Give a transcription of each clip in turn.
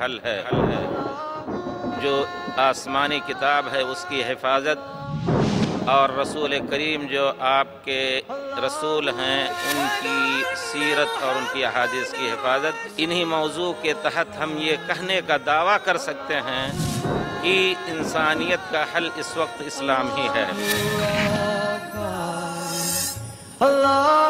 हल है जो आसमानी किताब है उसकी हिफाजत और रसूल करीम जो आपके रसूल हैं उनकी सीरत और उनकी अहादीस की हिफाजत इन्हीं मौजू के तहत हम ये कहने का दावा कर सकते हैं कि इंसानियत का हल इस वक्त इस्लाम ही है Allah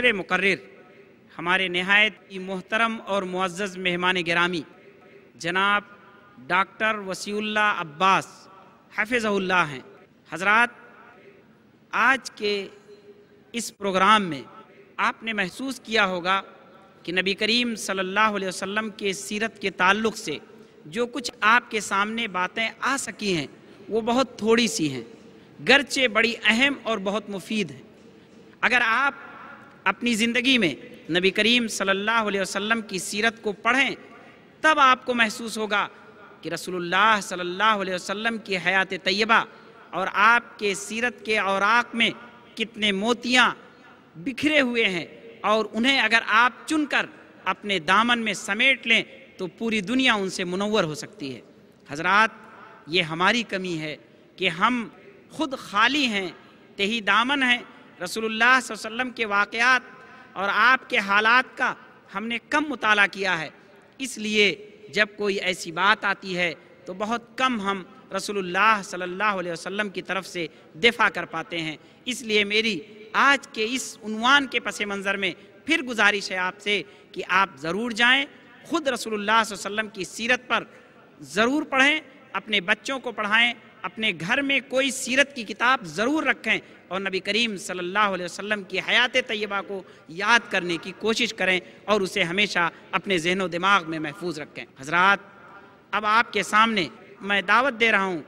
दूसरे मुकर्र हमारे नहायत मोहतरम और मुआज़ मेहमान ग्रामी जनाब डॉक्टर वसीुल्ला अब्बास हफिज़ल्ला हैं हजरत आज के इस प्रोग्राम में आपने महसूस किया होगा कि नबी करीम सल्लल्लाहु अलैहि वसल्लम के सीरत के ताल्लुक से जो कुछ आपके सामने बातें आ सकी हैं वो बहुत थोड़ी सी हैं गरचे बड़ी अहम और बहुत मुफीद हैं अगर आप अपनी ज़िंदगी में नबी करीम सल्लल्लाहु अलैहि वसल्लम की सीरत को पढ़ें तब आपको महसूस होगा कि रसूलुल्लाह सल्लल्लाहु अलैहि वसल्लम की हयात तैयबा और आपके सीरत के औराक में कितने मोतियाँ बिखरे हुए हैं और उन्हें अगर आप चुनकर अपने दामन में समेट लें तो पूरी दुनिया उनसे मुनवर हो सकती है हजरत ये हमारी कमी है कि हम खुद खाली हैं तही दामन हैं रसूलुल्लाह वसल्लम के वाकयात और आपके हालात का हमने कम मुताला किया है इसलिए जब कोई ऐसी बात आती है तो बहुत कम हम रसूलुल्लाह सल्लल्लाहु अलैहि वसल्लम की तरफ से दिफा कर पाते हैं इसलिए मेरी आज के इस उनवान के पस मंज़र में फिर गुजारिश है आपसे कि आप ज़रूर जाएं खुद रसूलुल्लाह वसल्लम की सीरत पर ज़रूर पढ़ें अपने बच्चों को पढ़ाएँ अपने घर में कोई सीरत की किताब ज़रूर रखें और नबी करीम सल्लल्लाहु अलैहि वसल्लम की हयात तयबा को याद करने की कोशिश करें और उसे हमेशा अपने जहनो दिमाग में महफूज रखें हजरात अब आपके सामने मैं दावत दे रहा हूँ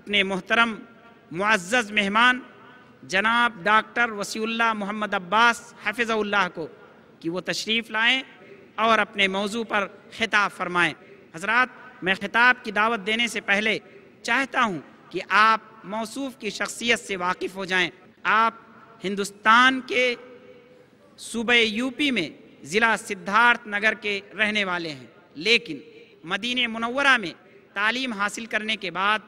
अपने मोहतरम मुआज़ मेहमान जनाब डॉक्टर वसीुल्ला मोहम्मद अब्बास हफिज़ल्ला को कि वो तशरीफ़ लाएँ और अपने मौजू पर खिताब फरमाएँ हजरात मैं खिताब की दावत देने से पहले चाहता हूँ कि आप मौसू की शख्सियत से वाकिफ़ हो जाएं आप हिंदुस्तान के सूबे यूपी में ज़िला सिद्धार्थ नगर के रहने वाले हैं लेकिन मदीन मनवरा में तालीम हासिल करने के बाद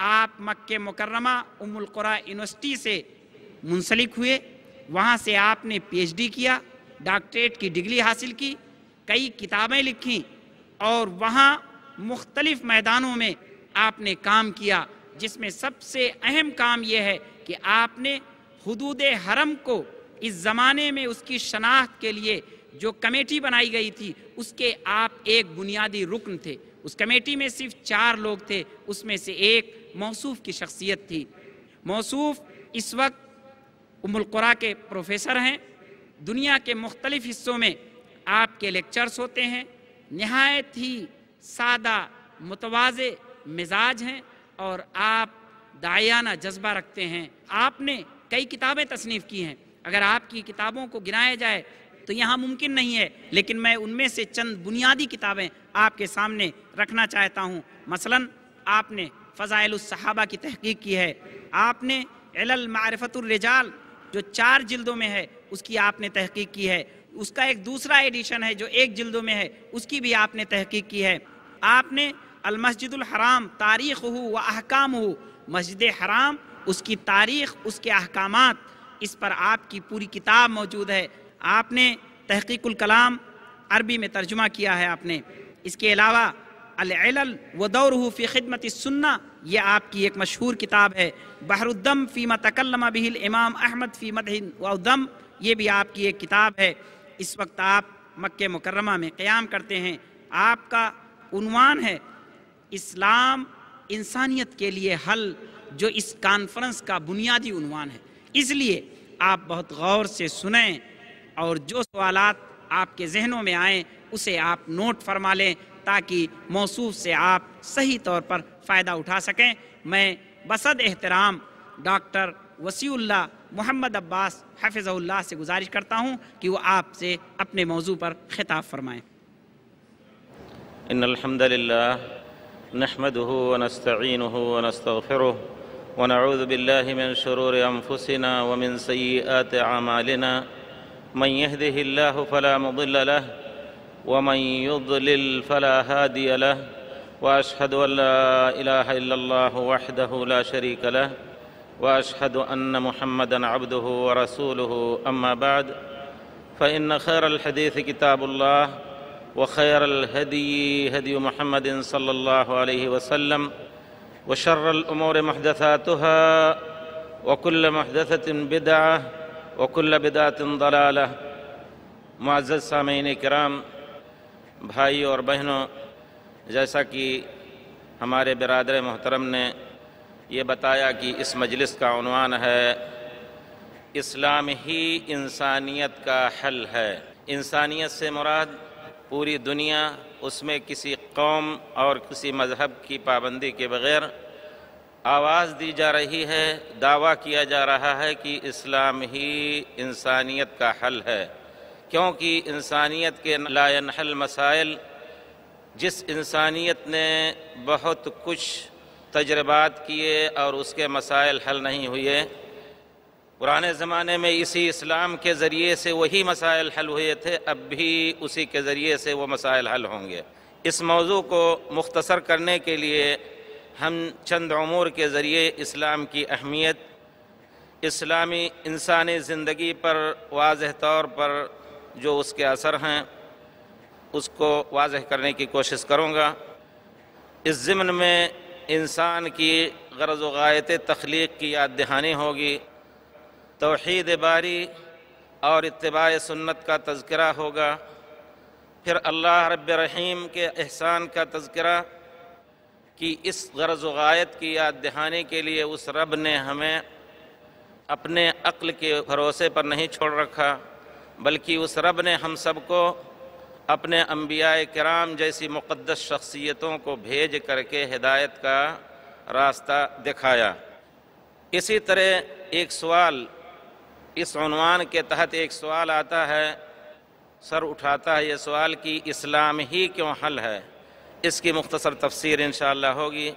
आप मक् मुकरमा उमुलकुरा यूनिवर्सिटी से मुंसलिक हुए वहाँ से आपने पीएचडी किया डॉक्टरेट की डिग्री हासिल की कई किताबें लिखी और वहाँ मुख्तलिफ़ मैदानों में आपने काम किया जिसमें सबसे अहम काम यह है कि आपने हदूद हरम को इस ज़माने में उसकी शनाख्त के लिए जो कमेटी बनाई गई थी उसके आप एक बुनियादी रुकन थे उस कमेटी में सिर्फ चार लोग थे उसमें से एक मौसूफ की शख्सियत थी मौसू इस वक्त उमुलकुरा के प्रोफेसर हैं दुनिया के मुख्तलिफ़ हिस्सों में आपके लेक्चर्स होते हैं नहायत ही सादा मुतवाज़ मिजाज हैं और आप दायाना जज्बा रखते हैं आपने कई किताबें तसनीफ़ की हैं अगर आपकी किताबों को गिनाया जाए तो यहाँ मुमकिन नहीं है लेकिन मैं उनमें से चंद बुनियादी किताबें आपके सामने रखना चाहता हूँ मसलन आपने फ़ज़ाइलसहाबा की तहकीक की है आपने एलमारफ़तुलरजाल जो चार जिल्दों में है उसकी आपने तहकीक की है उसका एक दूसरा एडिशन है जो एक जिल्दों में है उसकी भी आपने तहकीक की है आपने अलमसजिदुलहराम तारीख़ हो व अहकाम हो मस्जिद हराम उसकी तारीख़ उसके अहकाम इस पर आपकी पूरी किताब मौजूद है आपने तहकीकुल कलाम अरबी में तर्जुमा किया है आपने इसके अलावा अल व दौर फ़ी खिदमत सुन्ना ये आपकी एक मशहूर किताब है बहरुद्दम फ़ीमा तकलमा बिहिल इमाम अहमद फ़ी मदहिन वदम ये भी आपकी एक किताब है इस वक्त आप मक् मुकरमा में क़्याम करते हैं आपका उनवान है इस्लाम इंसानियत के लिए हल जो इस कॉन्फ्रेंस का बुनियादी उनवान है इसलिए आप बहुत गौर से सुने और जो सवाल आपके जहनों में आए उसे आप नोट फरमा लें ताकि मौसू से आप सही तौर पर फ़ायदा उठा सकें मैं बसद एहतराम डॉक्टर वसीउल्ला मोहम्मद अब्बास हफिज़ल्ला से गुजारिश करता हूँ कि वो आपसे अपने मौजू पर खिताब फरमाएँ इन نحمده ونستعينه ونستغفره ونعوذ بالله من شرور أنفسنا ومن سيئات أعمالنا من يهده الله فلا مضل له ومن يضلل فلا هادي له واشهد ان لا اله الا الله وحده لا شريك له واشهد ان محمدا عبده ورسوله اما بعد فان خير الحديث كتاب الله وخير الهدي هدي محمد صلى الله عليه وسلم وشر الأمور محدثاتها وكل محدثة بدعة وكل بدعة ضلالة معزز سامعين कराम بھائی اور بہنوں جیسا کہ ہمارے برادر محترم نے یہ بتایا کہ اس مجلس کا عنوان ہے اسلام ہی انسانیت کا حل ہے انسانیت سے مراد पूरी दुनिया उसमें किसी कौम और किसी मज़हब की पाबंदी के बग़ैर आवाज़ दी जा रही है दावा किया जा रहा है कि इस्लाम ही इंसानियत का हल है क्योंकि इंसानियत के हल मसाइल जिस इंसानियत ने बहुत कुछ तजर्बात किए और उसके मसाइल हल नहीं हुए पुराने ज़माने में इसी इस्लाम के ज़रिए से वही मसाइल हल हुए थे अब भी उसी के ज़रिए से वो मसाइल हल होंगे इस मौजू को मुख्तसर करने के लिए हम चंद अमूर के ज़रिए इस्लाम की अहमियत इस्लामी इंसानी ज़िंदगी पर वाज तौर पर जो उसके असर हैं उसको वाज करने की कोशिश करूँगा इस ज़मन में इंसान की गर्ज वायत तख्लीक की याद दहानी होगी तोहद बारी और इतबा सुन्नत का तस्करा होगा फिर अल्लाह रब रहीम के एहसान का तस्करा कि इस गर्ज गायत की याद दहाने के लिए उस रब ने हमें अपने अक्ल के भरोसे पर नहीं छोड़ रखा बल्कि उस रब ने हम सबको अपने अम्बिया कराम जैसी मुक़दस शख्सियतों को भेज करके हिदायत का रास्ता दिखाया इसी तरह एक सवाल इस इसवान के तहत एक सवाल आता है सर उठाता है ये सवाल कि इस्लाम ही क्यों हल है इसकी मुख्तसर तफसीर इन होगी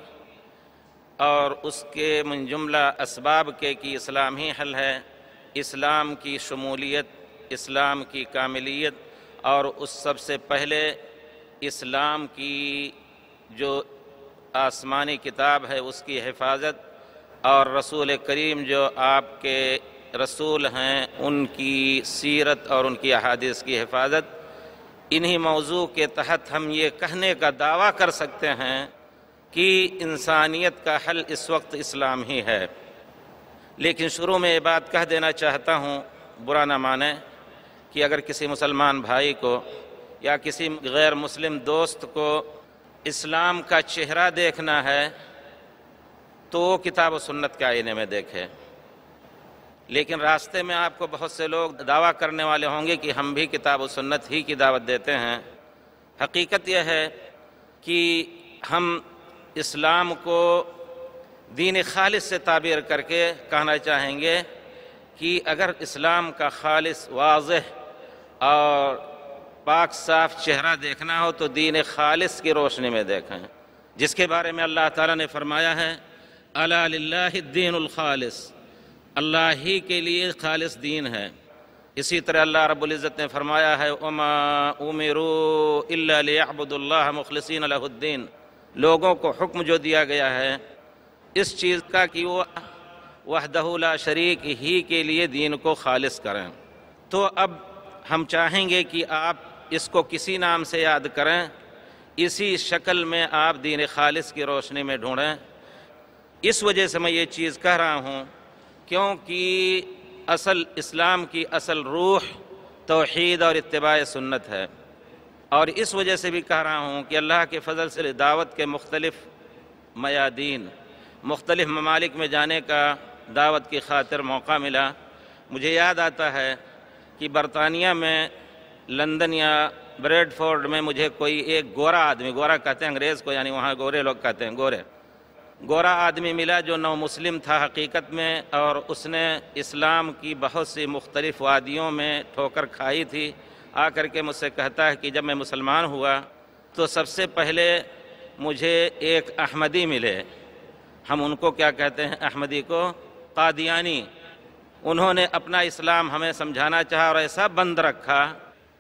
और उसके मुंजुमला इसबाब के कि इस्लाम ही हल है इस्लाम की शमूलियत इस्लाम की कामिलियत और उस सबसे पहले इस्लाम की जो आसमानी किताब है उसकी हिफाजत और रसूल करीम जो आपके रसूल हैं उनकी सीरत और उनकी अहादीस की हिफाजत इन्हीं मौजू के तहत हम ये कहने का दावा कर सकते हैं कि इंसानियत का हल इस वक्त इस्लाम ही है लेकिन शुरू में ये बात कह देना चाहता हूँ बुरा ना माने कि अगर किसी मुसलमान भाई को या किसी गैर मुस्लिम दोस्त को इस्लाम का चेहरा देखना है तो वो किताब सुन्नत के आईने में देखे लेकिन रास्ते में आपको बहुत से लोग दावा करने वाले होंगे कि हम भी किताब व सुन्नत ही की दावत देते हैं हकीकत यह है कि हम इस्लाम को दीन खालिस से ताबीर करके कहना चाहेंगे कि अगर इस्लाम का खालिस वाज और पाक साफ चेहरा देखना हो तो दीन खालिस की रोशनी में देखें जिसके बारे में अल्लाह ताला ने फरमाया है अला दीन खालिस अल्लाह ही के लिए खालिस दीन है इसी तरह अल्लाह रबुल्ज़त ने फरमाया है उमा उमरू अबुदुल्ला मुखलसिन अलहुद्दीन लोगों को हुक्म जो दिया गया है इस चीज़ का कि वो वहदहुला शरीक ही के लिए दीन को खालिस करें तो अब हम चाहेंगे कि आप इसको किसी नाम से याद करें इसी शक्ल में आप दीन खालिस की रोशनी में ढूँढें इस वजह से मैं ये चीज़ कह रहा हूँ क्योंकि असल इस्लाम की असल रूह तोहद और इतबा सुन्नत है और इस वजह से भी कह रहा हूँ कि अल्लाह के फजल से दावत के मुख्तलिफ मयादीन मुख्तलिफ ममालिक में जाने का दावत की खातिर मौका मिला मुझे याद आता है कि बरतानिया में लंदन या ब्रेडफोर्ड में मुझे कोई एक गोरा आदमी गोरा कहते हैं अंग्रेज़ को यानी वहाँ गोरे लोग कहते हैं गोरे गोरा आदमी मिला जो नौ मुस्लिम था हकीकत में और उसने इस्लाम की बहुत सी मुख्तलिफ़ वादियों में ठोकर खाई थी आकर के मुझसे कहता है कि जब मैं मुसलमान हुआ तो सबसे पहले मुझे एक अहमदी मिले हम उनको क्या कहते हैं अहमदी को कादियानी उन्होंने अपना इस्लाम हमें समझाना चाहा और ऐसा बंद रखा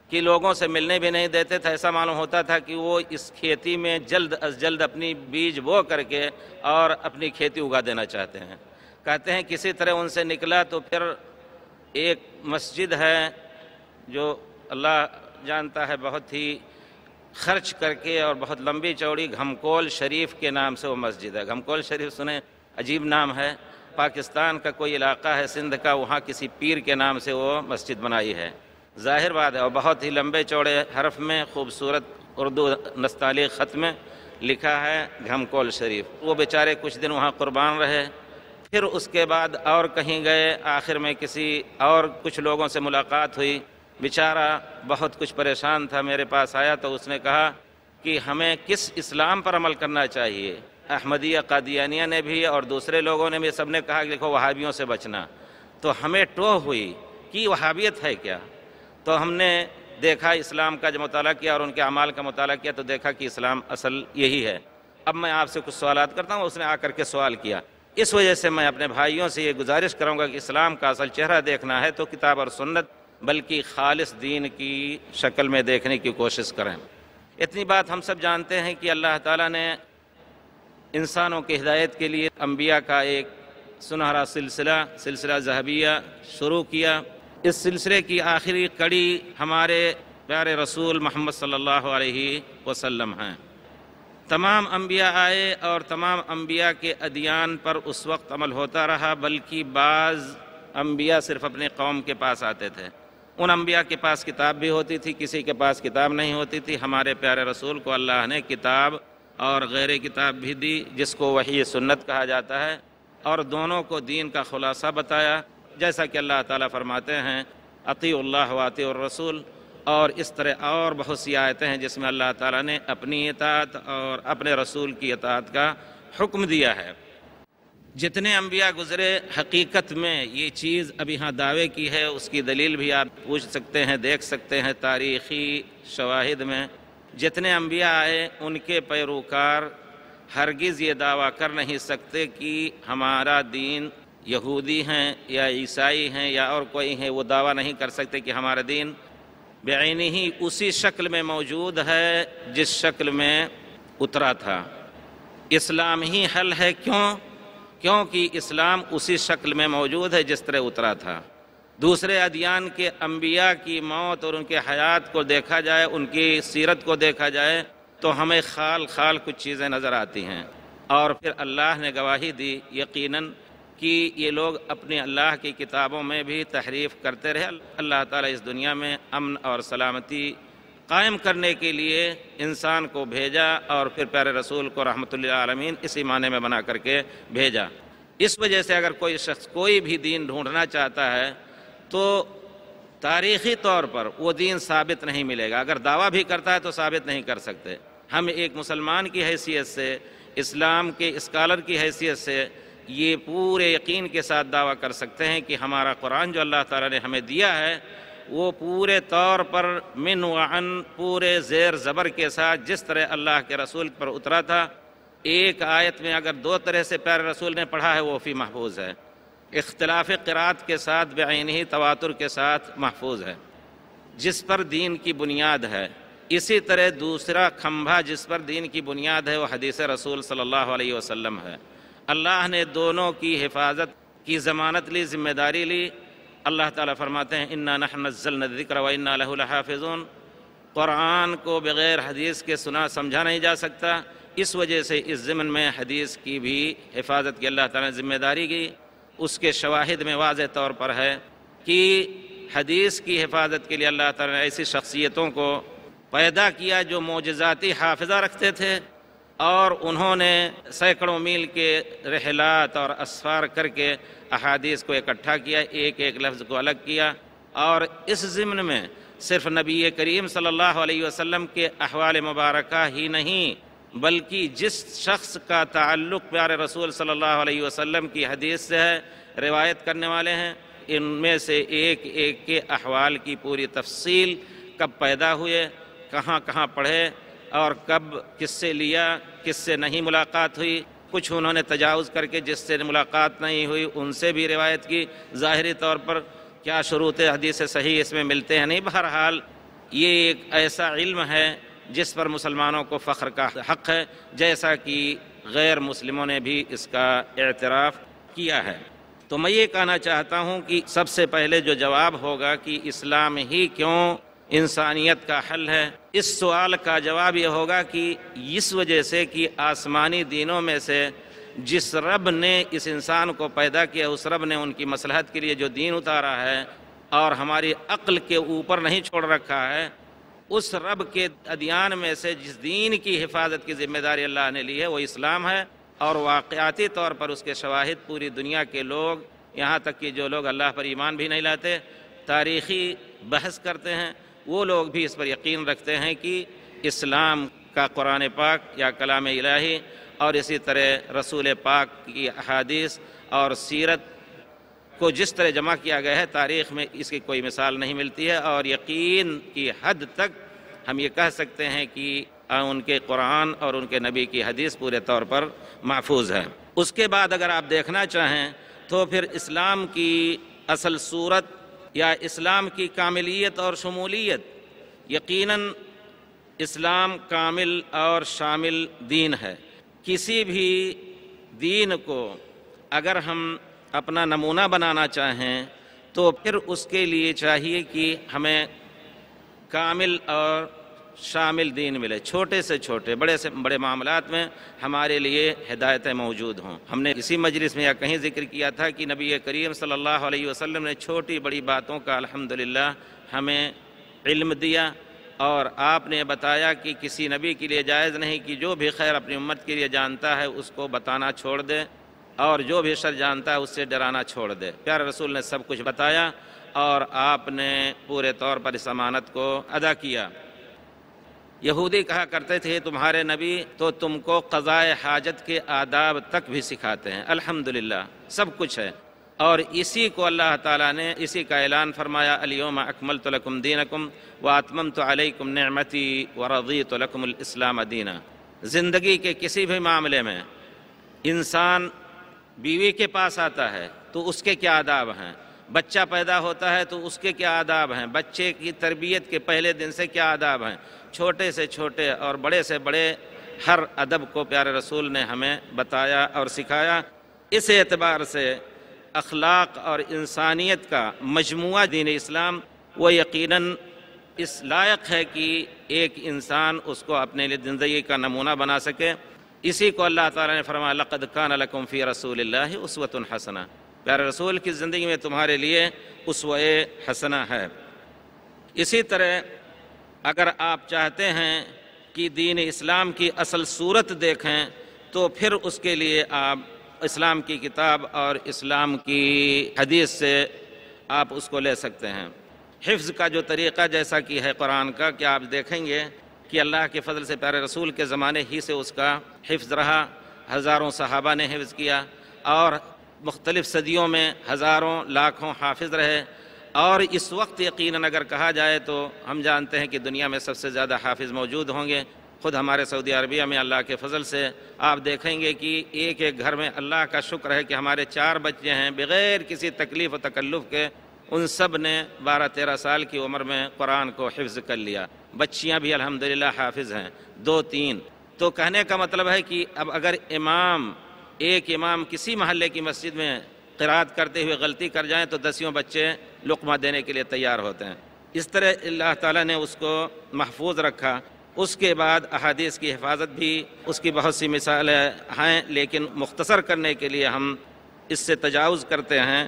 कि लोगों से मिलने भी नहीं देते थे ऐसा मालूम होता था कि वो इस खेती में जल्द अज जल्द अपनी बीज बो करके और अपनी खेती उगा देना चाहते हैं कहते हैं किसी तरह उनसे निकला तो फिर एक मस्जिद है जो अल्लाह जानता है बहुत ही खर्च करके और बहुत लंबी चौड़ी घमकोल शरीफ के नाम से वो मस्जिद है घमकोल शरीफ सुने अजीब नाम है पाकिस्तान का कोई इलाका है सिंध का वहाँ किसी पीर के नाम से वो मस्जिद बनाई है ज़ाहिर बात है और बहुत ही लंबे चौड़े हरफ में खूबसूरत उर्दू नस्ताली ख़त में लिखा है घमकोल शरीफ वो बेचारे कुछ दिन वहाँ कुर्बान रहे फिर उसके बाद और कहीं गए आखिर में किसी और कुछ लोगों से मुलाकात हुई बेचारा बहुत कुछ परेशान था मेरे पास आया तो उसने कहा कि हमें किस इस्लाम पर अमल करना चाहिए अहमदिया कादियानिया ने भी और दूसरे लोगों ने भी सब ने कहा कि देखो वहाबियों से बचना तो हमें टोह हुई कि वहाबियत है क्या तो हमने देखा इस्लाम का जब मुताल किया और उनके अमाल का मताल किया तो देखा कि इस्लाम असल यही है अब मैं आपसे कुछ सवाल करता हूँ उसने आकर के सवाल किया इस वजह से मैं अपने भाइयों से ये गुजारिश करूँगा कि इस्लाम का असल चेहरा देखना है तो किताब और सुन्नत बल्कि खालिस दीन की शक्ल में देखने की कोशिश करें इतनी बात हम सब जानते हैं कि अल्लाह ताला ने इंसानों की हिदायत के लिए अम्बिया का एक सुनहरा सिलसिला सिलसिला जहबिया शुरू किया इस सिलसिले की आखिरी कड़ी हमारे प्यारे रसूल मोहम्मद सल्लल्लाहु अलैहि वसल्लम हैं तमाम अम्बिया आए और तमाम अम्बिया के अदियान पर उस वक्त अमल होता रहा बल्कि बाज़ अम्बिया सिर्फ़ अपने कौम के पास आते थे उन अम्बिया के पास किताब भी होती थी किसी के पास किताब नहीं होती थी हमारे प्यारे रसूल को अल्लाह ने किताब और गैर किताब भी दी जिसको वही सुन्नत कहा जाता है और दोनों को दीन का खुलासा बताया जैसा कि अल्लाह ताला फरमाते हैं अतील्ला वाती रसूल और इस तरह और बहुत सी आयतें हैं जिसमें अल्लाह ताला ने अपनी इतात और अपने रसूल की इतात का हुक्म दिया है जितने अम्बिया गुजरे हकीकत में ये चीज़ अभी यहाँ दावे की है उसकी दलील भी आप पूछ सकते हैं देख सकते हैं तारीख़ी शवाहिद में जितने अम्बिया आए उनके पैरोकार हरगिज़ ये दावा कर नहीं सकते कि हमारा दीन यहूदी हैं या ईसाई हैं या और कोई हैं वो दावा नहीं कर सकते कि हमारा दीन बेनी ही उसी शक्ल में मौजूद है जिस शक्ल में उतरा था इस्लाम ही हल है क्यों क्योंकि इस्लाम उसी शक्ल में मौजूद है जिस तरह उतरा था दूसरे अदियान के अंबिया की मौत और उनके हयात को देखा जाए उनकी सीरत को देखा जाए तो हमें खाल खाल कुछ चीज़ें नज़र आती हैं और फिर अल्लाह ने गवाही दी यकीनन कि ये लोग अपने अल्लाह की किताबों में भी तहरीफ़ करते रहे अल्लाह ताला इस दुनिया में अमन और सलामती कायम करने के लिए इंसान को भेजा और फिर प्यारे रसूल को रहमत आलमीन इसी माने में बना करके भेजा इस वजह से अगर कोई शख्स कोई भी दीन ढूंढना चाहता है तो तारीख़ी तौर पर वो दीन साबित नहीं मिलेगा अगर दावा भी करता है तो साबित नहीं कर सकते हम एक मुसलमान की हैसियत से इस्लाम के इस्कालर की हैसियत से ये पूरे यकीन के साथ दावा कर सकते हैं कि हमारा कुरान जो अल्लाह ताला ने हमें दिया है वो पूरे तौर पर मिन वन पूरे ज़ेर ज़बर के साथ जिस तरह अल्लाह के रसूल पर उतरा था एक आयत में अगर दो तरह से प्यारे रसूल ने पढ़ा है वो फ़ी महफूज है इख्तलाफ क़रात के साथ बेन ही तवातुर के साथ महफूज है जिस पर दीन की बुनियाद है इसी तरह दूसरा खम्भा जिस पर दीन की बुनियाद है वह हदीस रसूल सल्लल्लाहु अलैहि वसल्लम है अल्लाह ने दोनों की हिफाजत की ज़मानत ली जिम्मेदारी ली अल्लाह ताला फरमाते हैं इन्ना नहनज़ल ज़िक्र व इन्ना लहाफिजून क़ुरान को बग़ैर हदीस के सुना समझा नहीं जा सकता इस वजह से इस ज़मन में हदीस की भी हिफाजत की अल्लाह ताला ने ज़िम्मेदारी की उसके शवाहद में वाज तौर पर है कि हदीस की हिफाजत के लिए अल्लाह ताला ने ऐसी शख्सियतों को पैदा किया जो मोजाती हाफजा रखते थे और उन्होंने सैकड़ों मील के रहलात और असफार करके अहादीस को इकट्ठा किया एक एक लफ्ज़ को अलग किया और इस ज़िम्न में सिर्फ नबी करीम सल्लल्लाहु अलैहि वसल्लम के अहवाल मुबारक ही नहीं बल्कि जिस शख्स का ताल्लुक़ प्यारे रसूल सल्लल्लाहु अलैहि वसल्लम की हदीस से है रिवायत करने वाले हैं इनमें से एक एक के अहवाल की पूरी तफसील कब पैदा हुए कहाँ कहाँ पढ़े और कब किससे लिया किससे नहीं मुलाकात हुई कुछ उन्होंने तजावज़ करके जिससे मुलाकात नहीं हुई उनसे भी रिवायत की ज़ाहरी तौर पर क्या शुरूत हदीस सही इसमें मिलते हैं नहीं बहरहाल ये एक ऐसा इल्म है जिस पर मुसलमानों को फ़ख्र का हक़ है जैसा कि गैर मुसलमों ने भी इसका एतराफ़ किया है तो मैं ये कहना चाहता हूँ कि सबसे पहले जो जवाब होगा कि इस्लाम ही क्यों इंसानियत का हल है इस सवाल का जवाब ये होगा कि इस वजह से कि आसमानी दिनों में से जिस रब ने इस इंसान को पैदा किया उस रब ने उनकी मसलहत के लिए जो दीन उतारा है और हमारी अक्ल के ऊपर नहीं छोड़ रखा है उस रब के अदियान में से जिस दीन की हिफाजत की जिम्मेदारी अल्लाह ने ली है वो इस्लाम है और वाकयाती तौर पर उसके शवाहद पूरी दुनिया के लोग यहाँ तक कि जो लोग अल्लाह पर ईमान भी नहीं लाते तारीख़ी बहस करते हैं वो लोग भी इस पर यकीन रखते हैं कि इस्लाम का कुरान पाक या कलाम इलाही और इसी तरह रसूल पाक की अहादीस और सीरत को जिस तरह जमा किया गया है तारीख में इसकी कोई मिसाल नहीं मिलती है और यकीन की हद तक हम ये कह सकते हैं कि उनके कुरान और उनके नबी की हदीस पूरे तौर पर महफूज है उसके बाद अगर आप देखना चाहें तो फिर इस्लाम की असल सूरत या इस्लाम की कामिलियत और शमूलियत यकीनन इस्लाम कामिल और शामिल दीन है किसी भी दीन को अगर हम अपना नमूना बनाना चाहें तो फिर उसके लिए चाहिए कि हमें कामिल और शामिल दीन मिले छोटे से छोटे बड़े से बड़े मामलात में हमारे लिए हिदायतें मौजूद हों हमने इसी मजलिस में या कहीं जिक्र किया था कि नबी करीम सल्लल्लाहु अलैहि वसल्लम ने छोटी बड़ी बातों का अल्हम्दुलिल्लाह हमें इल्म दिया और आपने बताया कि किसी नबी के लिए जायज़ नहीं कि जो भी खैर अपनी उम्मत के लिए जानता है उसको बताना छोड़ दे और जो भी शर जानता है उससे डराना छोड़ दे प्यार रसूल ने सब कुछ बताया और आपने पूरे तौर पर इस अमानत को अदा किया यहूदी कहा करते थे तुम्हारे नबी तो तुमको कज़ाए हाजत के आदाब तक भी सिखाते हैं अल्हम्दुलिल्लाह सब कुछ है और इसी को अल्लाह ताला ने इसी का ऐलान फरमाया अलियोम अकमल तलकुम दीनकुम व आत्मम तो अलैकुम नमती व रज़ी तलकुमलाम दीना ज़िंदगी के किसी भी मामले में इंसान बीवी के पास आता है तो उसके क्या आदाब हैं बच्चा पैदा होता है तो उसके क्या आदाब हैं बच्चे की तरबियत के पहले दिन से क्या आदाब हैं छोटे से छोटे और बड़े से बड़े हर अदब को प्यारे रसूल ने हमें बताया और सिखाया इस एतबार से अखलाक और इंसानियत का मजमु दीन इस्लाम वो यकीनन इस लायक है कि एक इंसान उसको अपने लिए ज़िंदगी का नमूना बना सके इसी को अल्लाह ताला ने फरमाया लक़द खान लकुम्फ़ी रसूल उसवत हसना प्यारे रसूल की ज़िंदगी में तुम्हारे लिए उसव हसना है इसी तरह अगर आप चाहते हैं कि दीन इस्लाम की असल सूरत देखें तो फिर उसके लिए आप इस्लाम की किताब और इस्लाम की हदीस से आप उसको ले सकते हैं हिफ्ज़ का जो तरीक़ा जैसा कि है कुरान का कि आप देखेंगे कि अल्लाह के फजल से प्यारे रसूल के ज़माने ही से उसका हिफ्ज़ रहा हज़ारों सहाबा ने हिफ्ज़ किया और मुख्तलिफ़ सदियों में हज़ारों लाखों हाफिज रहे और इस वक्त यकीन अगर कहा जाए तो हम जानते हैं कि दुनिया में सबसे ज़्यादा हाफिज़ मौजूद होंगे ख़ुद हमारे सऊदी अरबिया में अल्लाह के फजल से आप देखेंगे कि एक एक घर में अल्लाह का शुक्र है कि हमारे चार बच्चे हैं बग़ैर किसी तकलीफ़ व तकल्लुफ़ के उन सब ने बारह तेरह साल की उम्र में कुरान को हिफ्ज़ कर लिया बच्चियाँ भी अलहमदिल्ला हाफिज़ हैं दो तीन तो कहने का मतलब है कि अब अगर इमाम एक इमाम किसी महल्ले की मस्जिद में किरात करते हुए गलती कर जाएं तो दसियों बच्चे लुकमा देने के लिए तैयार होते हैं इस तरह अल्लाह ताला ने उसको महफूज रखा उसके बाद अहादीस की हिफाजत भी उसकी बहुत सी मिसालें हैं लेकिन मुख्तसर करने के लिए हम इससे तजावज़ करते हैं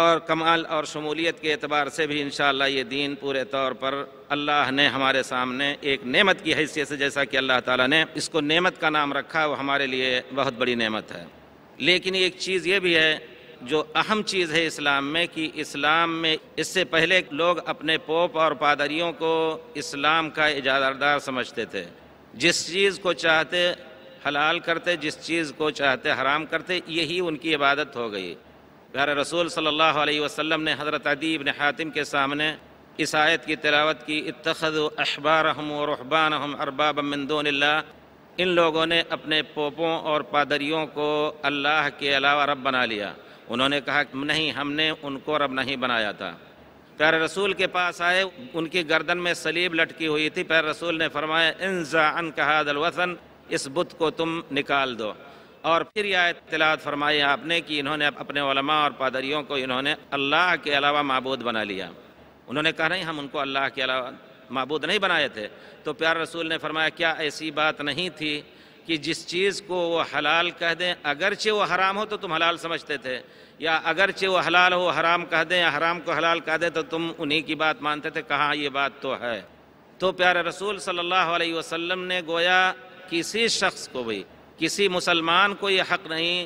और कमाल और शमूलियत के अतबार से भी इन ये दीन पूरे तौर पर अल्लाह ने हमारे सामने एक नेमत की हैसियत से जैसा कि अल्लाह ताला ने इसको नेमत का नाम रखा वो हमारे लिए बहुत बड़ी नेमत है लेकिन एक चीज़ ये भी है जो अहम चीज़ है इस्लाम में कि इस्लाम में इससे पहले लोग अपने पोप और पादरियों को इस्लाम का इजादारदार समझते थे जिस चीज़ को चाहते हलाल करते जिस चीज़ को चाहते हराम करते यही उनकी इबादत हो गई प्यारे रसूल सल्लल्लाहु अलैहि वसल्लम ने हज़रत अदीब ने हातिम के सामने इस आयत की तिलावत की इतखद अहबार हम और रहबान हम अरबाब मंदोन इन लोगों ने अपने पोपों और पादरियों को अल्लाह के अलावा रब बना लिया उन्होंने कहा नहीं हमने उनको रब नहीं बनाया था पैर रसूल के पास आए उनकी गर्दन में सलीब लटकी हुई थी पैर रसूल ने फरमाया इन जान कहादलवसन इस बुत को तुम निकाल दो और फिर यह इतलात फरमाई आपने कि इन्होंने अपने ओलमा और पादरियों को इन्होंने अल्लाह के अलावा मबूद बना लिया उन्होंने कहा नहीं हम उनको अल्लाह के अलावा मबूद नहीं बनाए थे तो प्यार रसूल ने फरमाया क्या ऐसी बात नहीं थी कि जिस चीज़ को वो हलाल कह दें अगरचे वो हराम हो तो तुम हलाल समझते थे या अगरचे वो हलाल हो हराम कह दें या हराम को हलाल कह दें तो तुम उन्हीं की बात मानते थे कहाँ ये बात तो है तो प्यारे रसूल सल्लल्लाहु अलैहि वसल्लम ने गोया किसी शख्स को भी किसी मुसलमान को ये हक़ नहीं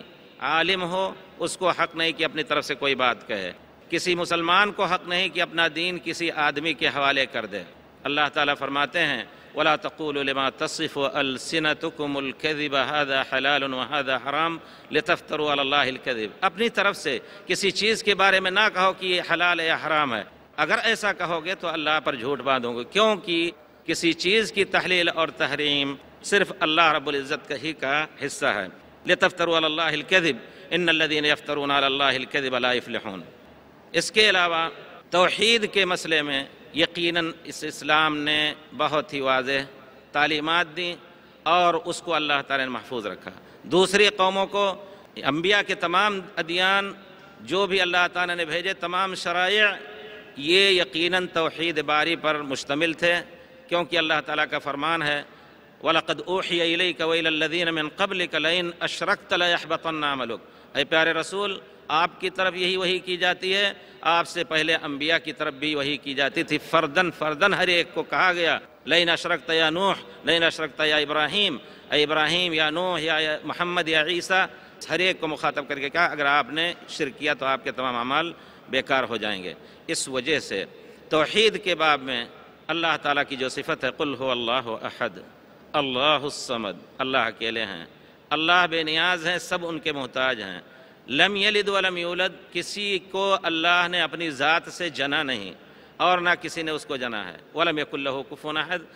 आलिम हो उसको हक़ नहीं कि अपनी तरफ से कोई बात कहे किसी मुसलमान को हक़ नहीं कि अपना दीन किसी आदमी के हवाले कर दे अल्लाह ताला फरमाते हैं वला तकूल लमा तसफ़ अलसिनतकमकदिब हदा हलाल वहदा हराम लतफ़तर अल्लाकदिब अपनी तरफ से किसी चीज़ के बारे में ना कहो कि ये हलाल या हराम है अगर ऐसा कहोगे तो अल्लाह पर झूठ बांधोगे क्योंकि किसी चीज़ की तहलील और तहरीम सिर्फ अल्लाह रबुल्ज़त का ही का हिस्सा है लतफ़तर अल्लाकदिब इन लदीन यफ़तरून अल्लाकदिब अलाफ़ल इसके अलावा तोहद के मसले में यकीनन इस इस्लाम ने बहुत ही वाज तालीमत दी और उसको अल्लाह ताला ने महफूज रखा दूसरी कौमों को अम्बिया के तमाम अदियान जो भी अल्लाह ताला ने भेजे तमाम शराय ये यकीनन तोहद बारी पर मुश्तमिल थे क्योंकि अल्लाह ताला का फरमान है वलकद ओहिया कवीन मिन कबल कलैन अशरक तलबतनामलुक अ प्यारे रसूल आपकी तरफ यही वही की जाती है आपसे पहले अम्बिया की तरफ भी वही की जाती थी फर्दन फर्दन हर एक को कहा गया लई नशरक या नूह लई नशरक या इब्राहिम इब्राहिम या नूह या, मोहम्मद या ईसा हर एक को मुखातब करके कहा अगर आपने शिर किया तो आपके तमाम अमाल बेकार हो जाएंगे इस वजह से तोहद के बाब में अल्लाह ताली की जो सिफत है कुल हो अल्लाह अहद अल्लाह समद अल्लाह अकेले हैं अल्लाह बेनियाज हैं सब उनके मोहताज हैं लम यलिद वलम यूलद किसी को अल्लाह ने अपनी ज़ात से जना नहीं और ना किसी ने उसको जना है वलम यकुल्लह कुफुनहद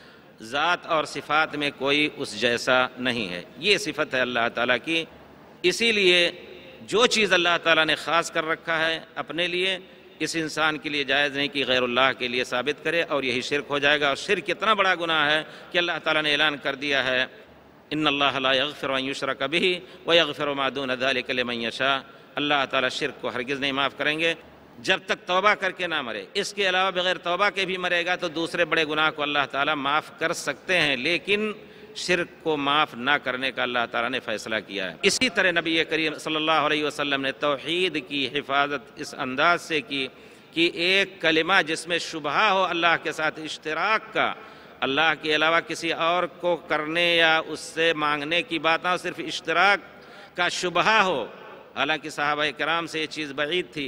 ज़ात और सिफ़ात में कोई उस जैसा नहीं है ये सिफत है अल्लाह ताला की इसीलिए जो चीज़ अल्लाह ताला ने ख़ास कर रखा है अपने लिए इस इंसान के लिए जायज़ नहीं कि गैरुल्लाह के लिए साबित करे और यही शिरक हो जाएगा और शिरक कितना बड़ा गुनाह है कि अल्लाह ताला ने ऐलान कर दिया है इन अल्लाफ़िरयूशर कभी व यगफ़िर मादून अदालमैशा अल्लाह ताला शिरक को हरगिज़ नहीं माफ़ करेंगे जब तक तोबा करके ना मरे इसके अलावा बगैर तोबा के भी मरेगा तो दूसरे बड़े गुनाह को अल्लाह ताला माफ़ कर सकते हैं लेकिन शिरक को माफ़ ना करने का अल्लाह ताला ने फ़ैसला किया है इसी तरह नबी करीम सल्लल्लाहु अलैहि वसल्लम ने तोहद की हिफाजत इस अंदाज से की कि एक कलिमा जिसमें शुबा हो अल्लाह के साथ इश्तराक का अल्लाह के अलावा किसी और को करने या उससे मांगने की बात ना सिर्फ इश्तराक का शुबा हो हालांकि साहब कराम से ये चीज़ बईद थी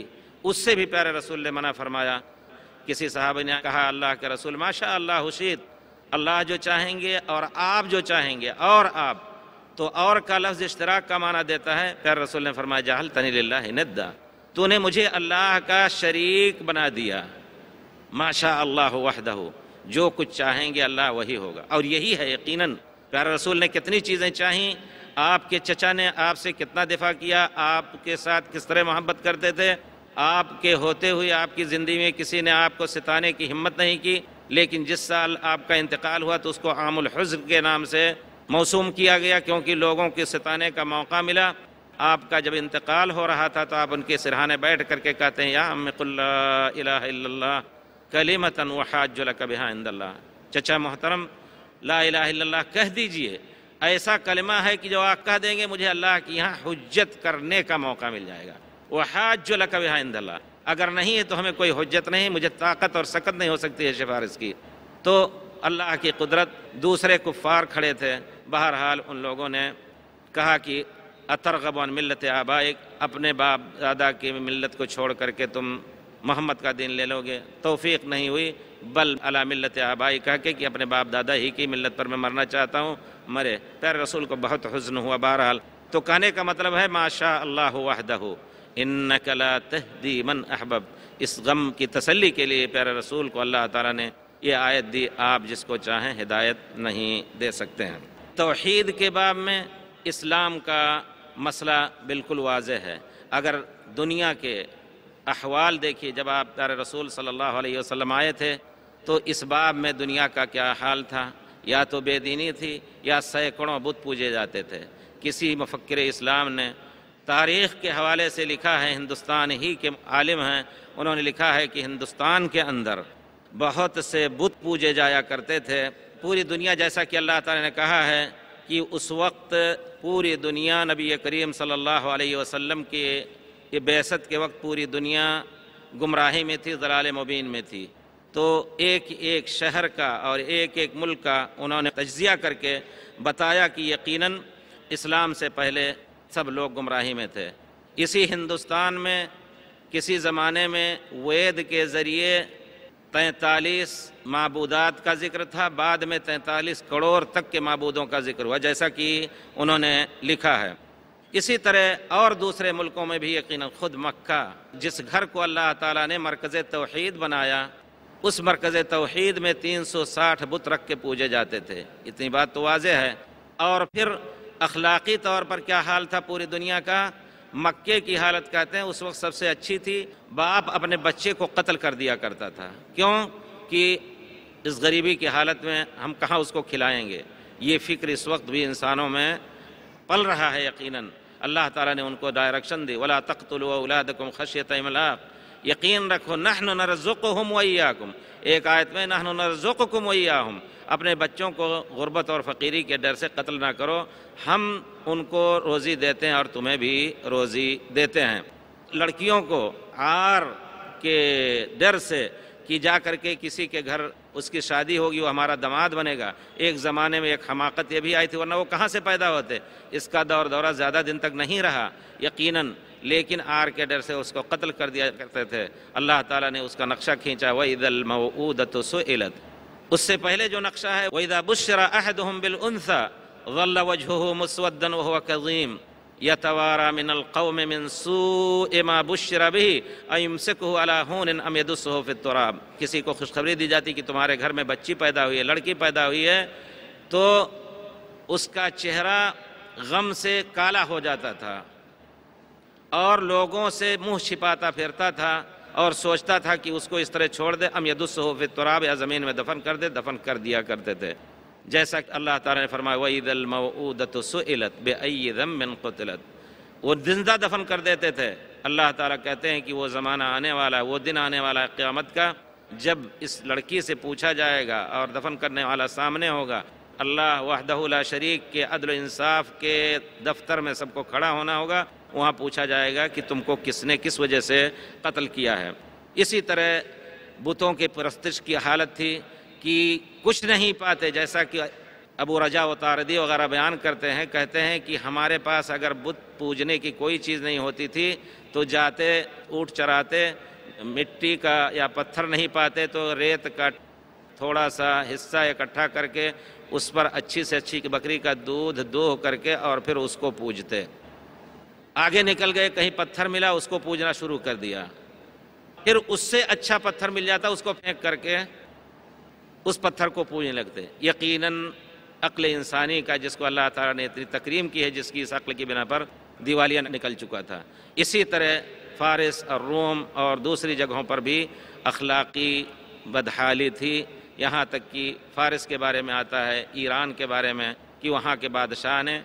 उससे भी प्यारे रसूल ने मना फरमाया किसी साहब ने कहा अल्लाह के रसूल माशा अल्लाह हुशीद अल्लाह जो चाहेंगे और आप जो चाहेंगे और आप तो और का लफ्ज़ इश्तराक का माना देता है प्यार रसूल ने फरमाया जाहल तनिल्ला तूने मुझे अल्लाह का शरीक बना दिया माशा अल्लाह वाहदहू जो कुछ चाहेंगे अल्लाह वही होगा और यही है यक़ीन प्यारा रसूल ने कितनी चीज़ें चाहें आपके चचा ने आपसे कितना दिफा किया आपके साथ किस तरह मोहब्बत करते थे आपके होते हुए आपकी ज़िंदगी में किसी ने आपको सिताने की हिम्मत नहीं की लेकिन जिस साल आपका इंतकाल हुआ तो उसको आमुल हज़ के नाम से मौसूम किया गया क्योंकि लोगों के सिताने का मौका मिला आपका जब इंतकाल हो रहा था तो आप उनके सिरहाने बैठ करके कहते हैं या अम्ला कलीमतन वहाजुल्कबिहांदल्ला चचा मोहतरम ला इला कह दीजिए ऐसा कलमा है कि जो आप कह देंगे मुझे अल्लाह के यहाँ हजत करने का मौका मिल जाएगा वहाजुल्कबिहांदल्ला अगर नहीं है तो हमें कोई हजत नहीं मुझे ताकत और सकत नहीं हो सकती है सिफारिश की तो अल्लाह की कुदरत दूसरे कुफ़ार खड़े थे बहरहाल उन लोगों ने कहा कि अतरगबान मिलत आबाइक अपने बाप दादा की मिलत को छोड़ करके तुम मोहम्मद का दिन ले लोगे तोफ़ी नहीं हुई बल अला मिलत आबाई कह के कि अपने बाप दादा ही की मिलत पर मैं मरना चाहता हूँ मरे पैर रसूल को बहुत हजन हुआ बहरहाल तो कहने का मतलब है माशा अल्लाह वाहदह इन कला तहदी मन अहबब इस गम की तसल्ली के लिए प्यारे रसूल को अल्लाह ताला ने ये आयत दी आप जिसको चाहें हिदायत नहीं दे सकते हैं तोहद के बाब में इस्लाम का मसला बिल्कुल वाज है अगर दुनिया के अहवाल देखिए जब आप दार रसूल सल्लल्लाहु अलैहि वसल्लम आए थे तो इस बाब में दुनिया का क्या हाल था या तो बेदीनी थी या सैकड़ों बुत पूजे जाते थे किसी मफक्र इस्लाम ने तारीख़ के हवाले से लिखा है हिंदुस्तान ही के आलिम हैं उन्होंने लिखा है कि हिंदुस्तान के अंदर बहुत से बुत पूजे जाया करते थे पूरी दुनिया जैसा कि अल्लाह ताला ने कहा है कि उस वक्त पूरी दुनिया नबी करीम सल्लल्लाहु अलैहि वसल्लम के कि बेसत के वक्त पूरी दुनिया गुमराही में थी जलाल मुबीन में थी तो एक एक शहर का और एक एक मुल्क का उन्होंने तजिया करके बताया कि यकीन इस्लाम से पहले सब लोग गुमराही में थे इसी हिंदुस्तान में किसी ज़माने में वेद के ज़रिए तैंतालीस मबूदात का जिक्र था बाद में तैंतालीस करोड़ तक के मबूदों का जिक्र हुआ जैसा कि उन्होंने लिखा है इसी तरह और दूसरे मुल्कों में भी यकीन खुद मक्का जिस घर को अल्लाह ताला ने मरकज़ तोहद बनाया उस मरकज़ तोहद में 360 बुत रख के पूजे जाते थे इतनी बात तो वाज है और फिर अखलाक़ी तौर पर क्या हाल था पूरी दुनिया का मक्के की हालत कहते हैं उस वक्त सबसे अच्छी थी बाप अपने बच्चे को कत्ल कर दिया करता था क्यों कि इस गरीबी की हालत में हम कहाँ उसको खिलाएंगे ये फ़िक्र इस वक्त भी इंसानों में पल रहा है यकीनन अल्लाह ताला ने उनको डायरेक्शन दी वला तख्तुलदकुम खशियत इमलाक यकीन रखो नहन नरजुक हम वैयाकुम एक आयत में नहन नरजुकुम वैयाहम अपने बच्चों को गुर्बत और फ़कीरी के डर से कत्ल ना करो हम उनको रोज़ी देते हैं और तुम्हें भी रोज़ी देते हैं लड़कियों को आर के डर से कि जा करके किसी के घर उसकी शादी होगी वो हमारा दामाद बनेगा एक ज़माने में एक हमाकत ये भी आई थी वरना वो कहाँ से पैदा होते इसका दौर दौरा ज़्यादा दिन तक नहीं रहा यकीनन लेकिन आर के डर से उसको कत्ल कर दिया करते थे अल्लाह ताला ने उसका नक्शा खींचा वह ईदल मऊदत सलत उससे पहले जो नक्शा है वहीदा बुशरा अहद बिल उनसा वल्ला वजह मुसवदन वजीम यतवारा मिनल कौम मिन सू एमा बुशरा भी अमसक अला हून इन अमेदुसहफ़राब किसी को खुशखबरी दी जाती कि तुम्हारे घर में बच्ची पैदा हुई है लड़की पैदा हुई है तो उसका चेहरा गम से काला हो जाता था और लोगों से मुंह छिपाता फिरता था और सोचता था कि उसको इस तरह छोड़ दे अमयदुसहफ़राब या ज़मीन में दफन कर दे दफन कर दिया करते थे जैसा अल्लाह ताला ने फरमाया वईदल मऊदत सुलत कतलत वो जिंदा दफन कर देते थे अल्लाह ताला कहते हैं कि वो ज़माना आने वाला है वो दिन आने वाला है क़्यामत का जब इस लड़की से पूछा जाएगा और दफन करने वाला सामने होगा अल्लाह वाहदहुल्ला शरीक के अदल इंसाफ के दफ्तर में सबको खड़ा होना होगा वहाँ पूछा जाएगा कि तुमको किसने किस वजह से कत्ल किया है इसी तरह बुतों के परस्तिश की हालत थी कि कुछ नहीं पाते जैसा कि अबू रजा तारदी वगैरह बयान करते हैं कहते हैं कि हमारे पास अगर बुत पूजने की कोई चीज़ नहीं होती थी तो जाते ऊँट चराते मिट्टी का या पत्थर नहीं पाते तो रेत का थोड़ा सा हिस्सा इकट्ठा करके उस पर अच्छी से अच्छी बकरी का दूध दोह करके और फिर उसको पूजते आगे निकल गए कहीं पत्थर मिला उसको पूजना शुरू कर दिया फिर उससे अच्छा पत्थर मिल जाता उसको फेंक करके उस पत्थर को पूजने लगते हैं यकीन अक्ल इंसानी का जिसको अल्लाह ताला ने इतनी तक्रीम की है जिसकी इस अक्ल की बिना पर दिवालिया निकल चुका था इसी तरह फारस और रोम और दूसरी जगहों पर भी अखलाकी बदहाली थी यहाँ तक कि फारस के बारे में आता है ईरान के बारे में कि वहाँ के बादशाह ने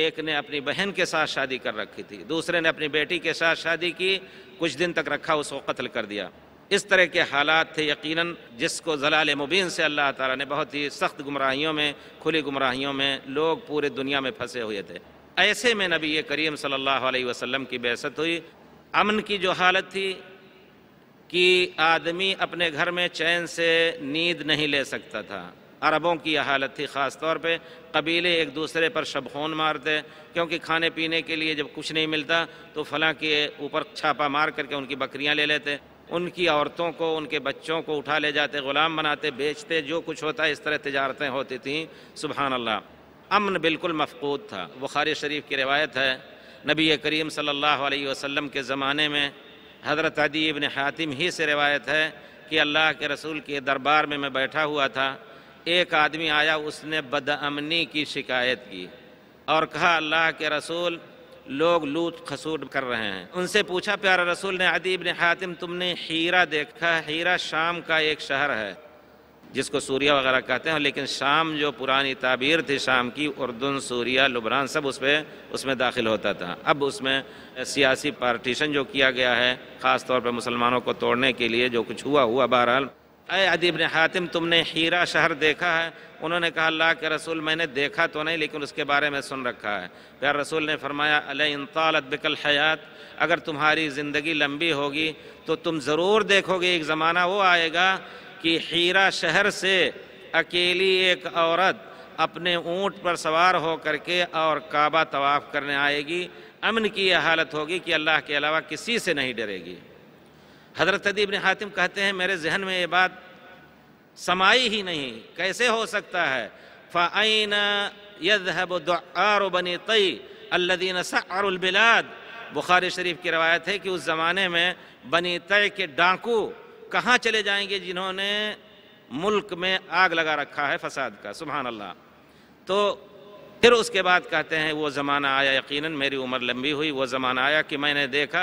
एक ने अपनी बहन के साथ शादी कर रखी थी दूसरे ने अपनी बेटी के साथ शादी की कुछ दिन तक रखा उसको कत्ल कर दिया इस तरह के हालात थे यकीन जिसको जलाल मुबीन से अल्लाह ताला ने बहुत ही सख्त गुमराहियों में खुली गुमराहियों में लोग पूरे दुनिया में फंसे हुए थे ऐसे में नबी ये करीम सल्लल्लाहु वसलम की बहसत हुई अमन की जो हालत थी कि आदमी अपने घर में चैन से नींद नहीं ले सकता था अरबों की यह हालत थी ख़ास तौर पर कबीले एक दूसरे पर शब खून मारते क्योंकि खाने पीने के लिए जब कुछ नहीं मिलता तो फ़लाँ के ऊपर छापा मार करके उनकी बकरियाँ ले लेते उनकी औरतों को उनके बच्चों को उठा ले जाते ग़ुलाम बनाते बेचते जो कुछ होता है इस तरह तजारतें होती थी सुबहान अल्लाह अमन बिल्कुल मफकूद था बुखारी शरीफ की रिवायत है नबी करीम सल्लल्लाहु अलैहि वसल्लम के ज़माने में हज़रत अदी इबन हातिम ही से रिवायत है कि अल्लाह के रसूल के दरबार में मैं बैठा हुआ था एक आदमी आया उसने बदअमनी की शिकायत की और कहा अल्लाह के रसूल लोग लूट खसूट कर रहे हैं उनसे पूछा प्यारा रसूल ने अदीब ने हातिम तुमने हीरा देखा हीरा शाम का एक शहर है जिसको सूर्या वगैरह कहते हैं लेकिन शाम जो पुरानी ताबीर थी शाम की उर्दन सूर्या लुबरान सब उस पर उसमें दाखिल होता था अब उसमें सियासी पार्टीशन जो किया गया है ख़ास तौर पर मुसलमानों को तोड़ने के लिए जो कुछ हुआ हुआ बहरहाल अय अदीब ने हातिम तुमने हीरा शहर देखा है उन्होंने कहा अल्लाह के रसूल मैंने देखा तो नहीं लेकिन उसके बारे में सुन रखा है प्यार रसूल ने फरमाया अलतालत बिकल हयात अगर तुम्हारी ज़िंदगी लंबी होगी तो तुम ज़रूर देखोगे एक ज़माना वो आएगा कि हीरा शहर से अकेली एक औरत अपने ऊँट पर सवार हो करके और काबा तवाफ़ करने आएगी अमन की यह हालत होगी कि अल्लाह के अलावा किसी से नहीं डरेगी हज़रत अदीब ने हातिम कहते हैं मेरे जहन में ये बात समाई ही नहीं कैसे हो सकता है फ़ाइन यद यदहब दुआर बनी तई अल्लदीन सारबिलाद बुखारी शरीफ की रवायत है कि उस ज़माने में बनी तय के डाकू कहाँ चले जाएंगे जिन्होंने मुल्क में आग लगा रखा है फसाद का सुबहान अल्लाह तो फिर उसके बाद कहते हैं वो ज़माना आया यकीनन मेरी उम्र लंबी हुई वो ज़माना आया कि मैंने देखा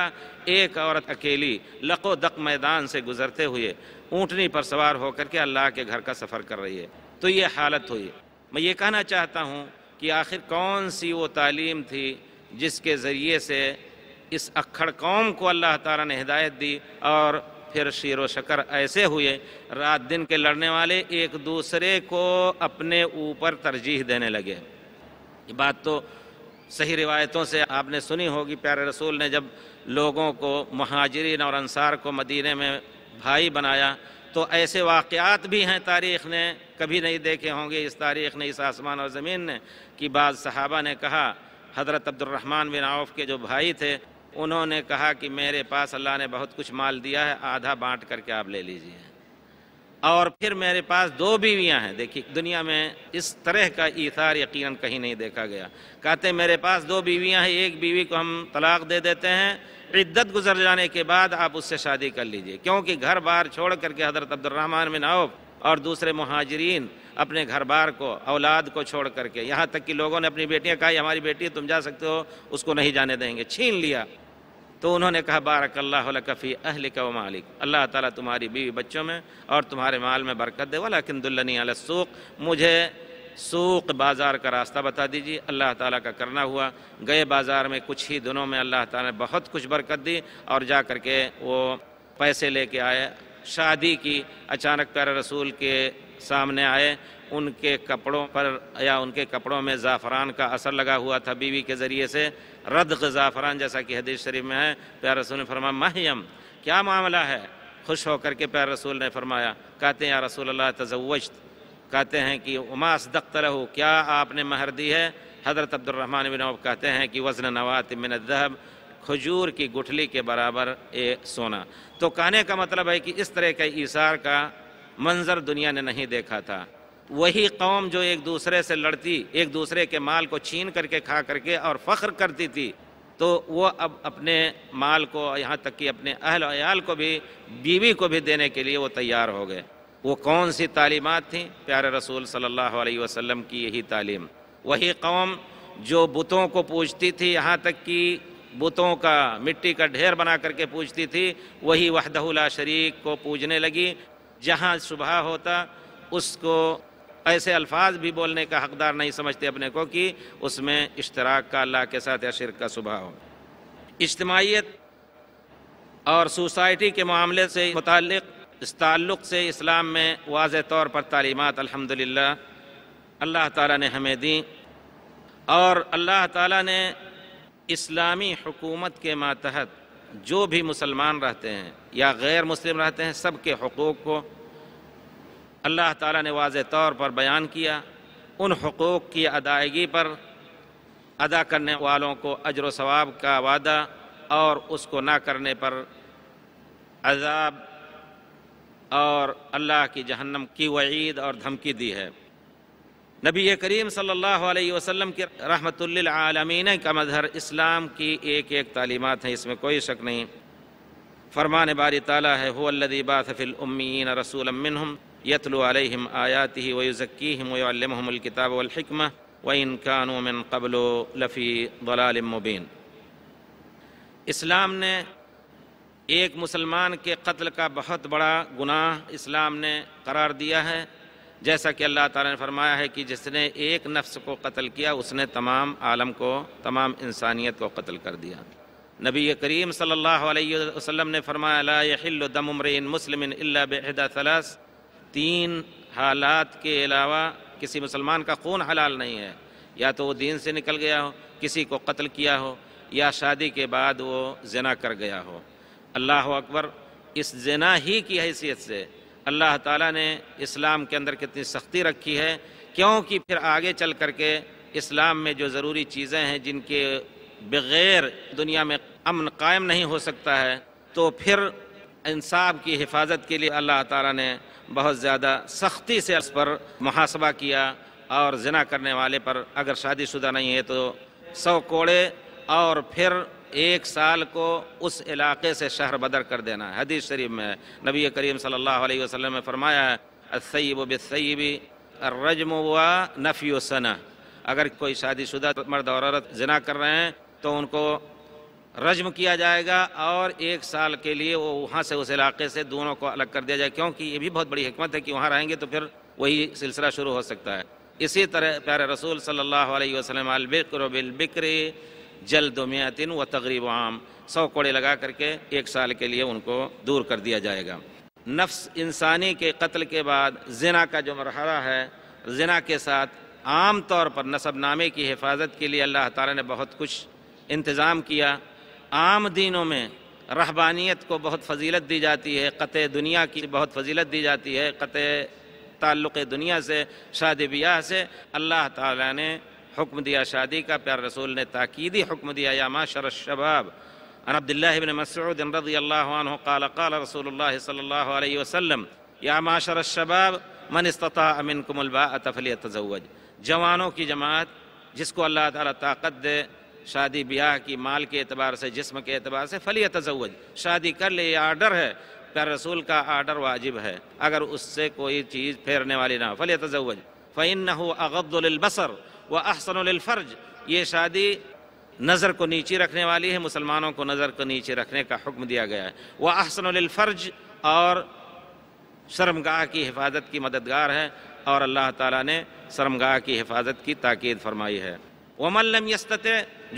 एक औरत अकेली लको दक मैदान से गुजरते हुए ऊँटनी पर सवार होकर के अल्लाह के घर का सफ़र कर रही है तो ये हालत हुई मैं ये कहना चाहता हूँ कि आखिर कौन सी वो तालीम थी जिसके ज़रिए से इस अखड़ कौम को अल्लाह तारा ने हिदायत दी और फिर शेर व शकर ऐसे हुए रात दिन के लड़ने वाले एक दूसरे को अपने ऊपर तरजीह देने लगे ये बात तो सही रिवायतों से आपने सुनी होगी प्यारे रसूल ने जब लोगों को महाजरीन और अंसार को मदीने में भाई बनाया तो ऐसे वाक़ात भी हैं तारीख़ ने कभी नहीं देखे होंगे इस तारीख़ ने इस आसमान और ज़मीन ने कि बाद सहाबा ने कहा हज़रत अब्दुलरहमान बिन आउफ के जो भाई थे उन्होंने कहा कि मेरे पास अल्लाह ने बहुत कुछ माल दिया है आधा बांट करके आप ले लीजिए और फिर मेरे पास दो बीवियां हैं देखिए दुनिया में इस तरह का ईथार यकीनन कहीं नहीं देखा गया कहते मेरे पास दो बीवियां हैं एक बीवी को हम तलाक दे देते हैं इद्दत गुजर जाने के बाद आप उससे शादी कर लीजिए क्योंकि घर बार छोड़ करके हज़रत अब्दुलरहमान में औफ और दूसरे महाजरीन अपने घर बार को औलाद को छोड़ करके यहाँ तक कि लोगों ने अपनी बेटियाँ कहा हमारी बेटी तुम जा सकते हो उसको नहीं जाने देंगे छीन लिया तो उन्होंने कहा बारक अल्लाफ़ी अहल का व मालिक अल्लाह ताला तुम्हारी बीवी बच्चों में और तुम्हारे माल में बरकत दे वाला किन्दुल्लनी अलसूक मुझे सूख बाज़ार का रास्ता बता दीजिए अल्लाह ताला का करना हुआ गए बाज़ार में कुछ ही दिनों में अल्लाह ताला ने बहुत कुछ बरकत दी और जा कर के वो पैसे लेके आए शादी की अचानक पैर रसूल के सामने आए उनके कपड़ों पर या उनके कपड़ों में ज़ाफ़रान का असर लगा हुआ था बीवी के ज़रिए से रद ज़ाफ़रान जैसा कि हदीस शरीफ में है प्यार रसूल ने फरमाया महियम क्या मामला है खुश होकर के प्यार रसूल ने फरमाया कहते हैं या रसूल अल्लाह तजवजत कहते हैं कि उमास दख्त रहो क्या आपने महर दी है हज़रत अब्दुलरहमान बिन कहते हैं कि वज़न नवात मिन दहब खजूर की गुठली के बराबर ए सोना तो कहने का मतलब है कि इस तरह के ईसार का मंजर दुनिया ने नहीं देखा था वही कौम जो एक दूसरे से लड़ती एक दूसरे के माल को छीन करके खा करके और फ़ख्र करती थी तो वो अब अपने माल को यहाँ तक कि अपने अहल अयाल को भी बीवी को भी देने के लिए वो तैयार हो गए वो कौन सी तालीमत थी प्यारे रसूल सल्लल्लाहु अलैहि वसल्लम की यही तालीम वही कौम जो बुतों को पूजती थी यहाँ तक कि बुतों का मिट्टी का ढेर बना करके पूजती थी वही वहदहुल्ला शरीक को पूजने लगी जहाँ सुबह होता उसको ऐसे अल्फाज भी बोलने का हकदार नहीं समझते अपने को कि उसमें इश्तराक का अल्लाह के साथ या शिरक का सुबह हो इज्तमाहीत और सोसाइटी के मामले से मुतल इस ताल्लुक़ से इस्लाम में वाज तौर पर तालीमत अल्हम्दुलिल्लाह अल्लाह ताला ने हमें दी और अल्लाह ताला ने इस्लामी हुकूमत के मातहत जो भी मुसलमान रहते हैं या गैर मुस्लिम रहते हैं सब के हकूक़ को अल्लाह ताला ने वाज तौर पर बयान किया उन हकूक़ की अदायगी पर अदा करने वालों को अजर सवाब का वादा और उसको ना करने पर अजाब और अल्लाह की जहन्नम की वईद और धमकी दी है नबी करीम सल्लल्लाहु अलैहि वसल्लम की रहमतुल्लिलआलमीन का मजहर इस्लाम की एक एक तालीमत हैं इसमें कोई शक नहीं फरमान बारी ताला है हुल्लदी बाफ़िलउम्मीन रसूलमिनहम यतलु अलैहिम आयाति ही वज़क्कीम वमहमकिताब वलहिकम व इन कानूमिन कबल लफ़ी दलालमुबीन इस्लाम ने एक मुसलमान के कत्ल का बहुत बड़ा गुनाह इस्लाम ने करार दिया है जैसा कि अल्लाह ताला ने फरमाया है कि जिसने एक नफ्स को कत्ल किया उसने तमाम आलम को तमाम इंसानियत को कत्ल कर दिया नबी करीम सल्लल्लाहु अलैहि वसल्लम ने फरमाया ला दम उमरिन मुस्लिम अल्ला सलास तीन हालात के अलावा किसी मुसलमान का खून हलाल नहीं है या तो वो दीन से निकल गया हो किसी को कत्ल किया हो या शादी के बाद वो जना कर गया हो अल्लाह अकबर इस जना ही की हैसियत से अल्लाह ताला ने इस्लाम के अंदर कितनी सख्ती रखी है क्योंकि फिर आगे चल कर के इस्लाम में जो ज़रूरी चीज़ें हैं जिनके बग़ैर दुनिया में अमन कायम नहीं हो सकता है तो फिर इंसाफ की हिफाजत के लिए अल्लाह ताला ने बहुत ज़्यादा सख्ती से इस पर मुहासबा किया और जना करने वाले पर अगर शादीशुदा नहीं है तो सौ कोड़े और फिर एक साल को उस इलाके से शहर बदर कर देना है हदीस शरीफ में नबी करीम सल्लल्लाहु अलैहि वसल्लम ने फरमाया असैब बसैबी रजम व नफ़ी सना अगर कोई शादी शादीशुदा मर्द और औरत जिना कर रहे हैं तो उनको रजम किया जाएगा और एक साल के लिए वो वहाँ से उस इलाके से दोनों को अलग कर दिया जाए क्योंकि ये भी बहुत बड़ी हमत है कि वहाँ रहेंगे तो फिर वही सिलसिला शुरू हो सकता है इसी तरह प्यारे रसूल सल्लल्लाहु अलैहि वसल्लम अलबिक्र बिलबिक्री जल दोमियातिन व तकरीब आम सौ कोड़े लगा करके एक साल के लिए उनको दूर कर दिया जाएगा नफ्स इंसानी के कत्ल के बाद जना का जो मरहला है जना के साथ आम तौर पर नामे की हिफाजत के लिए अल्लाह ताला ने बहुत कुछ इंतज़ाम किया आम दिनों में रहबानियत को बहुत फजीलत दी जाती है क़त दुनिया की बहुत फजीलत दी जाती है क़त ताल्लुक़ दुनिया से शादी ब्याह से अल्लाह ताला ने हुक्म दिया शादी का प्यार रसूल ने ताकीदी हुक्म दिया या माशर शबाब अन अब्दुल्लाबिन मसूद रदी अल्लाह काल काल रसूल सल्ला वसलम या माशर शबाब मन इस्ता अमिन कुमलबा तफली तजवज जवानों की जमात जिसको अल्लाह ताला ताकत दे शादी ब्याह की माल के अतबार से जिस्म के अतबार से फली तजवज शादी कर ले ये आर्डर है प्यार रसूल का आर्डर वाजिब है अगर उससे कोई चीज़ फेरने वाली ना हो फली तजवज फ़ैन हो अगब्दुलबसर व अहसनफ़र्ज ये शादी नज़र को नीचे रखने वाली है मुसलमानों को नज़र को नीचे रखने का हुक्म दिया गया है वह फ़र्ज और शर्मगाह की हिफाजत की मददगार है और अल्लाह ताला ने शर्मगाह की हिफाजत की ताकीद फरमाई है वमल्लम यस्तत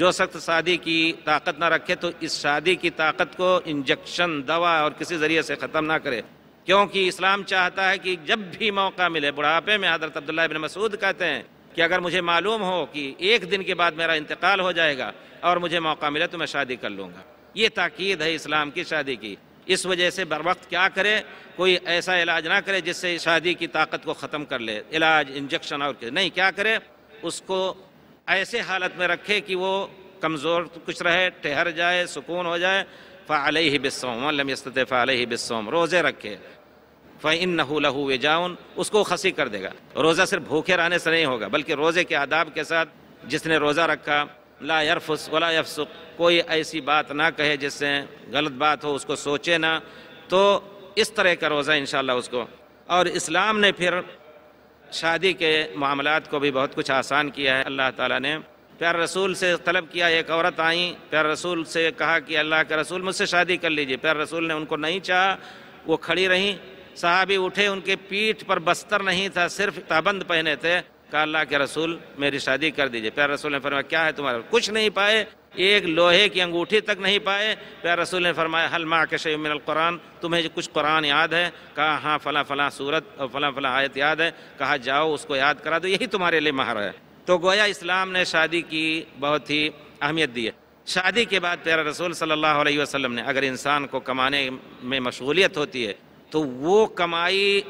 जो सख्त शादी की ताकत ना रखे तो इस शादी की ताकत को इंजेक्शन दवा और किसी ज़रिए से ख़त्म ना करे क्योंकि इस्लाम चाहता है कि जब भी मौका मिले बुढ़ापे में हजरत अब्दुल्ला बिन मसूद कहते हैं कि अगर मुझे मालूम हो कि एक दिन के बाद मेरा इंतकाल हो जाएगा और मुझे मौका मिला तो मैं शादी कर लूँगा ये ताक़द है इस्लाम की शादी की इस वजह से बर वक्त क्या करे कोई ऐसा इलाज ना करे जिससे शादी की ताकत को ख़त्म कर ले इलाज इंजेक्शन और नहीं क्या करे उसको ऐसे हालत में रखे कि वो कमज़ोर कुछ रहे ठहर जाए सुकून हो जाए फ़ाल ही बिस्सोम लम फ़ाल ही बिस्सोम रोज़े रखे फ़ैन नहू लहू जाऊन उसको खसी कर देगा रोज़ा सिर्फ भूखे रहने से नहीं होगा बल्कि रोज़े के आदाब के साथ जिसने रोज़ा रखा ला यरफुस वला यफसुक कोई ऐसी बात ना कहे जिससे गलत बात हो उसको सोचे ना तो इस तरह का रोज़ा इन उसको और इस्लाम ने फिर शादी के मामला को भी बहुत कुछ आसान किया है अल्लाह ताला ने प्यार रसूल से तलब किया एक औरत आई प्यार रसूल से कहा कि अल्लाह के रसूल मुझसे शादी कर लीजिए प्यार रसूल ने उनको नहीं चाहा वो खड़ी रहीं साहबी उठे उनके पीठ पर बस्तर नहीं था सिर्फ ताबंद पहने थे कहा अल्लाह के रसूल मेरी शादी कर दीजिए प्यार रसूल ने फरमाया क्या है तुम्हारा कुछ नहीं पाए एक लोहे की अंगूठी तक नहीं पाए प्यार रसूल ने फरमाया हल माँ के शमिन कुरान तुम्हें कुछ कुरान याद है कहा हाँ फला फला सूरत और फला फला आयत याद है कहा जाओ उसको याद करा दो यही तुम्हारे लिए महर है तो गोया इस्लाम ने शादी की बहुत ही अहमियत दी है शादी के बाद प्यारा रसूल सल्लल्लाहु अलैहि वसल्लम ने अगर इंसान को कमाने में मशगूलियत होती है तो वो कमाई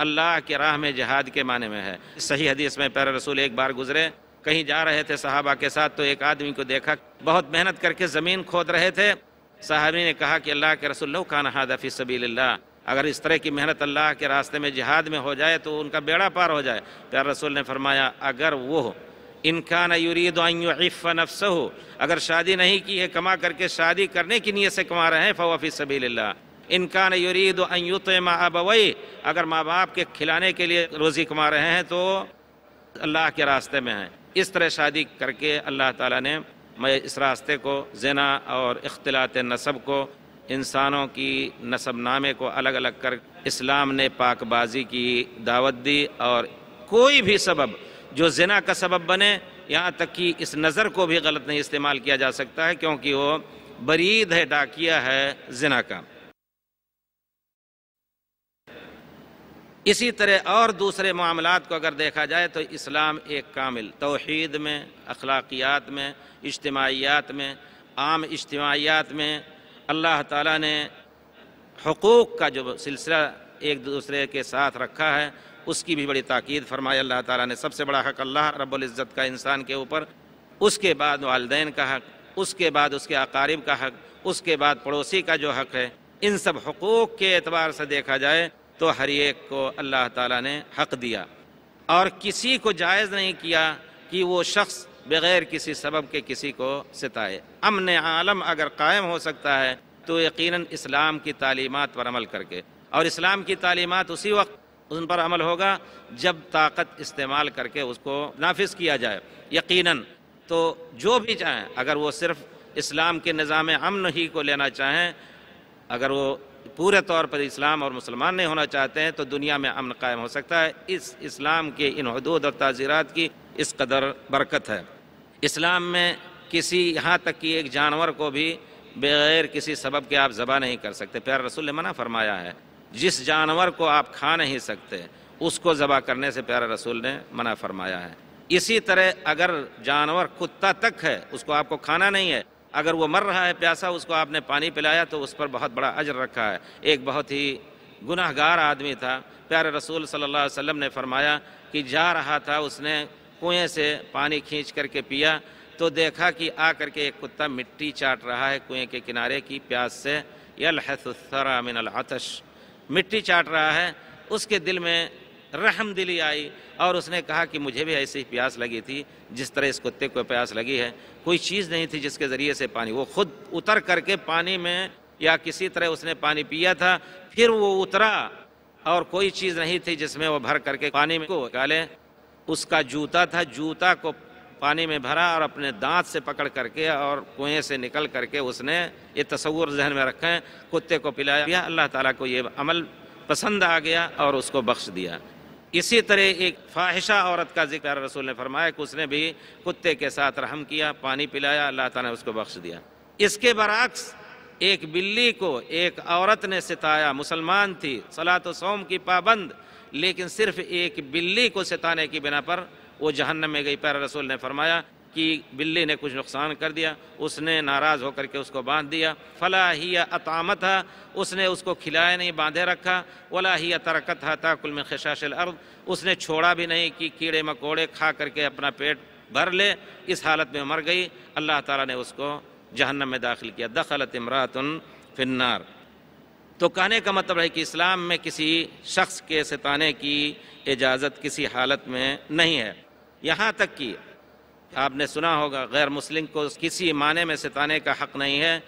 अल्लाह के राह में जहाद के माने में है सही हदीस में पैर रसूल एक बार गुजरे कहीं जा रहे थे साहबा के साथ तो एक आदमी को देखा बहुत मेहनत करके ज़मीन खोद रहे थे साहबी ने कहा कि अल्लाह के रसूल खान हादफ़ी ला अगर इस तरह की मेहनत अल्लाह के रास्ते में जिहाद में हो जाए तो उनका बेड़ा पार हो जाए प्यार रसूल ने फरमाया अगर वो इनका न आयुफ़ नफ्स हो अगर शादी नहीं की है कमा करके शादी करने की नीयत से कमा रहे हैं फ़वाफ़ी सभी इनकान यद अयुत अबवई अगर माँ बाप के खिलाने के लिए रोज़ी कमा रहे हैं तो अल्लाह के रास्ते में हैं इस तरह शादी करके अल्लाह ताला ने मैं इस रास्ते को जना और अख्तिलात नसब को इंसानों की नसब नामे को अलग अलग कर इस्लाम ने पाकबाजी की दावत दी और कोई भी सबब जो जना का सबब बने यहाँ तक कि इस नज़र को भी गलत नहीं इस्तेमाल किया जा सकता है क्योंकि वो बरीद है डाकिया है जना का इसी तरह और दूसरे मामलात को अगर देखा जाए तो इस्लाम एक कामिल तोहद में अखलाकियात में इज्तमाहीत में आम इज्तमाहीत में अल्लाह ताला ने हकूक़ का जो सिलसिला एक दूसरे के साथ रखा है उसकी भी बड़ी ताक़द फरमाई अल्लाह ताला ने सबसे बड़ा हक अल्लाह रब्ज़त का इंसान के ऊपर उसके बाद वालदेन का हक उसके बाद उसके अकारीब का हक उसके बाद पड़ोसी का जो हक है इन सब हकूक़ के एतबार से देखा जाए तो हर एक को अल्लाह ताला ने हक दिया और किसी को जायज़ नहीं किया कि वो शख्स बग़ैर किसी सबब के किसी को सताए अमन आलम अगर कायम हो सकता है तो यकीन इस्लाम की तालीमत पर अमल करके और इस्लाम की तालीमत उसी वक्त उन पर अमल होगा जब ताकत इस्तेमाल करके उसको नाफिज किया जाए यकीन तो जो भी चाहें अगर वो सिर्फ इस्लाम के निज़ाम अमन ही को लेना चाहें अगर वो पूरे तौर पर इस्लाम और मुसलमान नहीं होना चाहते हैं तो दुनिया में अमन कायम हो सकता है इस इस्लाम के इन हदूद और ताज़ीरत की इस कदर बरकत है इस्लाम में किसी यहाँ तक कि एक जानवर को भी बगैर किसी सबब के आप ज़बा नहीं कर सकते प्यार रसूल ने मना फरमाया है जिस जानवर को आप खा नहीं सकते उसको ज़बा करने से प्यारे रसूल ने मना फरमाया है इसी तरह अगर जानवर कुत्ता तक है उसको आपको खाना नहीं है अगर वो मर रहा है प्यासा उसको आपने पानी पिलाया तो उस पर बहुत बड़ा अजर रखा है एक बहुत ही गुनाहगार आदमी था प्यारे रसूल सल्ला वसम ने फरमाया कि जा रहा था उसने कुएँ से पानी खींच करके पिया तो देखा कि आ करके एक कुत्ता मिट्टी चाट रहा है कुएँ के किनारे की प्यास से हैसरा मिनल आतश मिट्टी चाट रहा है उसके दिल में रहम दिली आई और उसने कहा कि मुझे भी ऐसी प्यास लगी थी जिस तरह इस कुत्ते को प्यास लगी है कोई चीज़ नहीं थी जिसके ज़रिए से पानी वो खुद उतर करके पानी में या किसी तरह उसने पानी पिया था फिर वो उतरा और कोई चीज़ नहीं थी जिसमें वो भर करके पानी में को निकाले उसका जूता था जूता को पानी में भरा और अपने दांत से पकड़ करके और कुएं से निकल करके उसने ये तस्वूर जहन में रखें कुत्ते को पिलाया अल्लाह ताला को ये अमल पसंद आ गया और उसको बख्श दिया इसी तरह एक फाहिशा औरत का जिक्र रसूल ने फरमाया कि उसने भी कुत्ते के साथ रहम किया पानी पिलाया अल्लाह ताला ने उसको बख्श दिया इसके बरक्स एक बिल्ली को एक औरत ने सिताया मुसलमान थी सलात सोम की पाबंद लेकिन सिर्फ एक बिल्ली को सिताने की बिना पर वो जहन्नम में गई पैर रसूल ने फरमाया कि बिल्ली ने कुछ नुकसान कर दिया उसने नाराज़ होकर के उसको बांध दिया फला ही अतामत है उसने उसको खिलाया नहीं बांधे रखा वला ही तरकत है ताकुल में खशाशिल अर्द उसने छोड़ा भी नहीं कि कीड़े मकोड़े खा करके अपना पेट भर ले इस हालत में मर गई अल्लाह ताला ने उसको जहन्नम में दाखिल किया दखलत इमरातन फिन्नार तो कहने का मतलब है कि इस्लाम में किसी शख्स के सताने की इजाज़त किसी हालत में नहीं है यहाँ तक कि आपने सुना होगा गैर मुस्लिम को किसी माने में सताने का हक़ नहीं है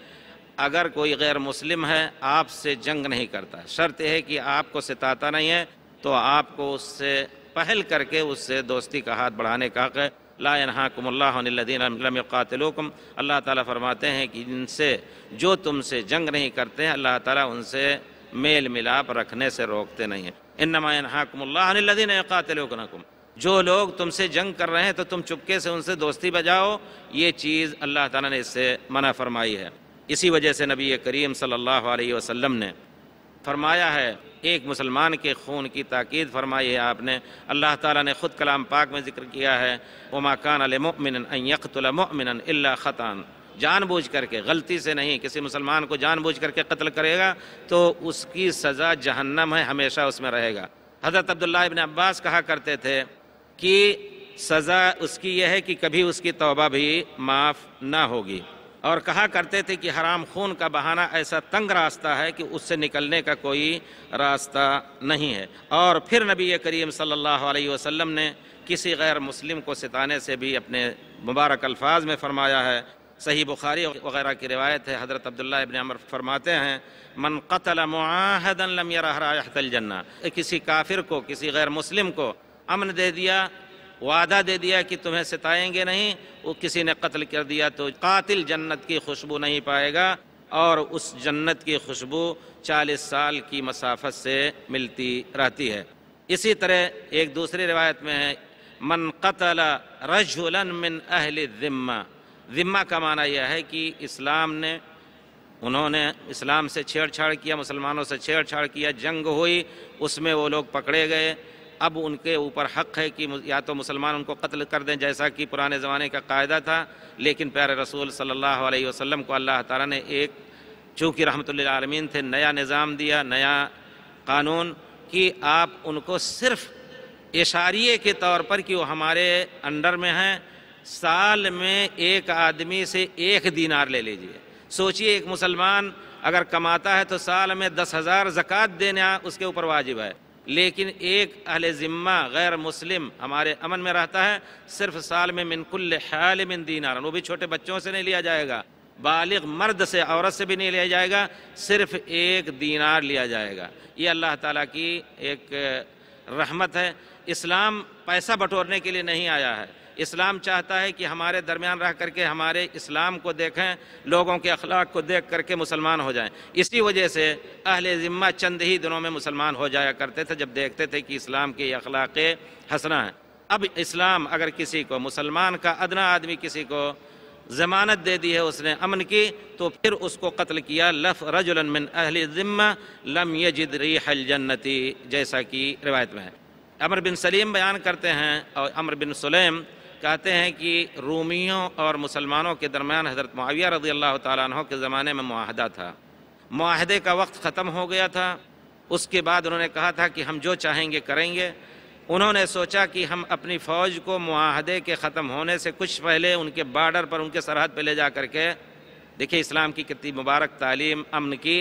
अगर कोई गैर मुस्लिम है आपसे जंग नहीं करता शर्त है कि आपको सताता नहीं है तो आपको उससे पहल करके उससे दोस्ती का हाथ बढ़ाने का हक़ है ला लाकमल्लादीनकातलकुम अल्लाह ताला फरमाते हैं कि इनसे जो तुमसे जंग नहीं करते हैं अल्लाह ताला उनसे मेल मिलाप रखने से रोकते नहीं हैं इन नमायन हाकमल्लादीनकातलकुम जो लोग तुमसे जंग कर रहे हैं तो तुम चुपके से उनसे दोस्ती बजाओ ये चीज़ अल्लाह ताला ने इससे मना फरमाई है इसी वजह से नबी करीम सल्लल्लाहु अलैहि वसल्लम ने फरमाया है एक मुसलमान के खून की ताक़ीद फरमाई है आपने अल्लाह ताला ने ख़ुद कलाम पाक में जिक्र किया है वो कान अलमिन यकतमिन अल्ला ख़तान जानबूझ करके गलती से नहीं किसी मुसलमान को जानबूझ करके कत्ल करेगा तो उसकी सज़ा जहन्नम है हमेशा उसमें रहेगा हज़रत अब्दुल्ला इबन अब्बास कहा करते थे कि सज़ा उसकी यह है कि कभी उसकी तौबा भी माफ़ ना होगी और कहा करते थे कि हराम खून का बहाना ऐसा तंग रास्ता है कि उससे निकलने का कोई रास्ता नहीं है और फिर नबी करीम सल्लल्लाहु अलैहि वसल्लम ने किसी गैर मुस्लिम को सिताने से भी अपने मुबारक अल्फाज में फरमाया है सही बुखारी वगैरह की रिवायत है हज़रत अब्दुल्ला इबन अमर फरमाते हैं मन कतल मुआहदन लम हरा जन्ना किसी काफिर को किसी गैर मुस्लिम को अमन दे दिया वादा दे दिया कि तुम्हें सताएंगे नहीं वो किसी ने कत्ल कर दिया तो कातिल जन्नत की खुशबू नहीं पाएगा और उस जन्नत की खुशबू 40 साल की मसाफत से मिलती रहती है इसी तरह एक दूसरी रिवायत में है मन कतल रजुलन मिन अहल ज़िम्मा ज़िम्मा का माना यह है कि इस्लाम ने उन्होंने इस्लाम से छेड़छाड़ किया मुसलमानों से छेड़छाड़ किया जंग हुई उसमें वो लोग पकड़े गए अब उनके ऊपर हक़ है कि या तो मुसलमान उनको कत्ल कर दें जैसा कि पुराने ज़माने का कायदा था लेकिन प्यारे रसूल सल्लल्लाहु अलैहि वसल्लम को अल्लाह ताला ने एक चूँकि रहमतमीन थे नया निज़ाम दिया नया कानून कि आप उनको सिर्फ इशारे के तौर पर कि वो हमारे अंडर में हैं साल में एक आदमी से एक दीनार ले लीजिए सोचिए एक मुसलमान अगर कमाता है तो साल में दस हज़ार ज़क़़त देना उसके ऊपर वाजिब है लेकिन एक अहल ज़िम्मा गैर मुस्लिम हमारे अमन में रहता है सिर्फ साल में मिनकुल हाल मिन दीनार वो भी छोटे बच्चों से नहीं लिया जाएगा बालिग मर्द से औरत से भी नहीं लिया जाएगा सिर्फ एक दीनार लिया जाएगा ये अल्लाह ताला की एक रहमत है इस्लाम पैसा बटोरने के लिए नहीं आया है इस्लाम चाहता है कि हमारे दरमियान रह करके हमारे इस्लाम को देखें लोगों के अखलाक को देख करके मुसलमान हो जाएं इसी वजह से अहल ज़िम्मा चंद ही दिनों में मुसलमान हो जाया करते थे जब देखते थे कि इस्लाम के अखलाक हंसना है अब इस्लाम अगर किसी को मुसलमान का अदना आदमी किसी को ज़मानत दे दी है उसने अमन की तो फिर उसको कत्ल किया लफ रजुलन अहल ज़िम्मा लम यजिद हल जन्नती जैसा कि रिवायत में है अमर बिन सलीम बयान करते हैं और अमर बिन सलेम कहते हैं कि रूमियों और मुसलमानों के दरमियान हज़रत माविया रजी अल्लाह तह के ज़माने में माहदा था माहदे का वक्त ख़त्म हो गया था उसके बाद उन्होंने कहा था कि हम जो चाहेंगे करेंगे उन्होंने सोचा कि हम अपनी फ़ौज को माहदे के ख़त्म होने से कुछ पहले उनके बार्डर पर उनके सरहद पर ले जा कर के देखिए इस्लाम की कितनी मुबारक तालीम अमन की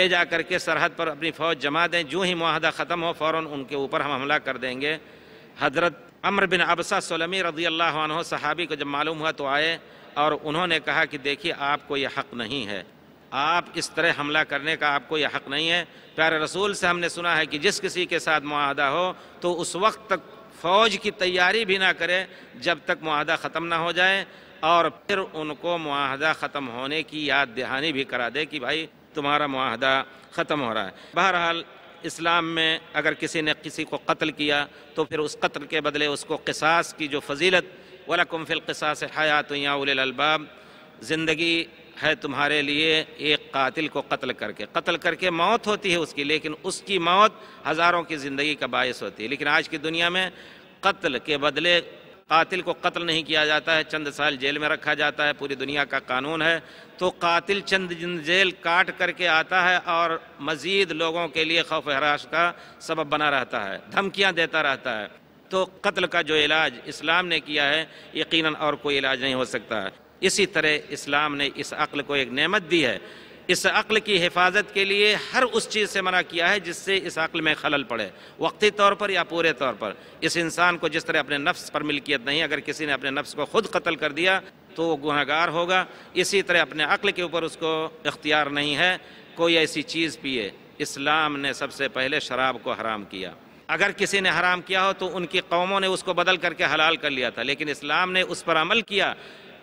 ले जा कर के सरहद पर अपनी फ़ौज जमा दें जो ही माहदा ख़त्म हो फ़ौर उनके ऊपर हम हमला कर देंगे हजरत अमर बिन अबसा सलमी रज़ी अल्लाह सहाबी को जब मालूम हुआ तो आए और उन्होंने कहा कि देखिए आपको यह हक़ नहीं है आप इस तरह हमला करने का आपको यह हक़ नहीं है प्यारे रसूल से हमने सुना है कि जिस किसी के साथ माहदा हो तो उस वक्त तक फ़ौज की तैयारी भी ना करे जब तक माहदा ख़त्म ना हो जाए और फिर उनको माहदा ख़त्म होने की याद दहानी भी करा दे कि भाई तुम्हारा माहदा ख़त्म हो रहा है बहरहाल इस्लाम में अगर किसी ने किसी को कत्ल किया तो फिर उस कत्ल के बदले उसको किसास की जो फजीलत वलकुम फ़िलकसास हयात या उलबाब ज़िंदगी है तुम्हारे लिए एक कातिल को कत्ल करके कत्ल करके मौत होती है उसकी लेकिन उसकी मौत हज़ारों की ज़िंदगी का बायस होती है लेकिन आज की दुनिया में कत्ल के बदले कातिल को कत्ल नहीं किया जाता है चंद साल जेल में रखा जाता है पूरी दुनिया का कानून है तो कातिल चंद जेल काट करके आता है और मज़ीद लोगों के लिए खौफ हराश का सबब बना रहता है धमकियाँ देता रहता है तो कत्ल का जो इलाज इस्लाम ने किया है यकीनन और कोई इलाज नहीं हो सकता है इसी तरह इस्लाम ने इस अक्ल को एक नेमत दी है इस अक्ल की हिफाजत के लिए हर उस चीज़ से मना किया है जिससे इस अक्ल में खलल पड़े वक्ती तौर पर या पूरे तौर पर इस इंसान को जिस तरह अपने नफ्स पर मिल्कियत नहीं अगर किसी ने अपने नफ्स को खुद कत्ल कर दिया तो वो गुनहगार होगा इसी तरह अपने अक्ल के ऊपर उसको इख्तियार नहीं है कोई ऐसी चीज़ पिए इस्लाम ने सबसे पहले शराब को हराम किया अगर किसी ने हराम किया हो तो उनकी कौमों ने उसको बदल करके हलाल कर लिया था लेकिन इस्लाम ने उस पर अमल किया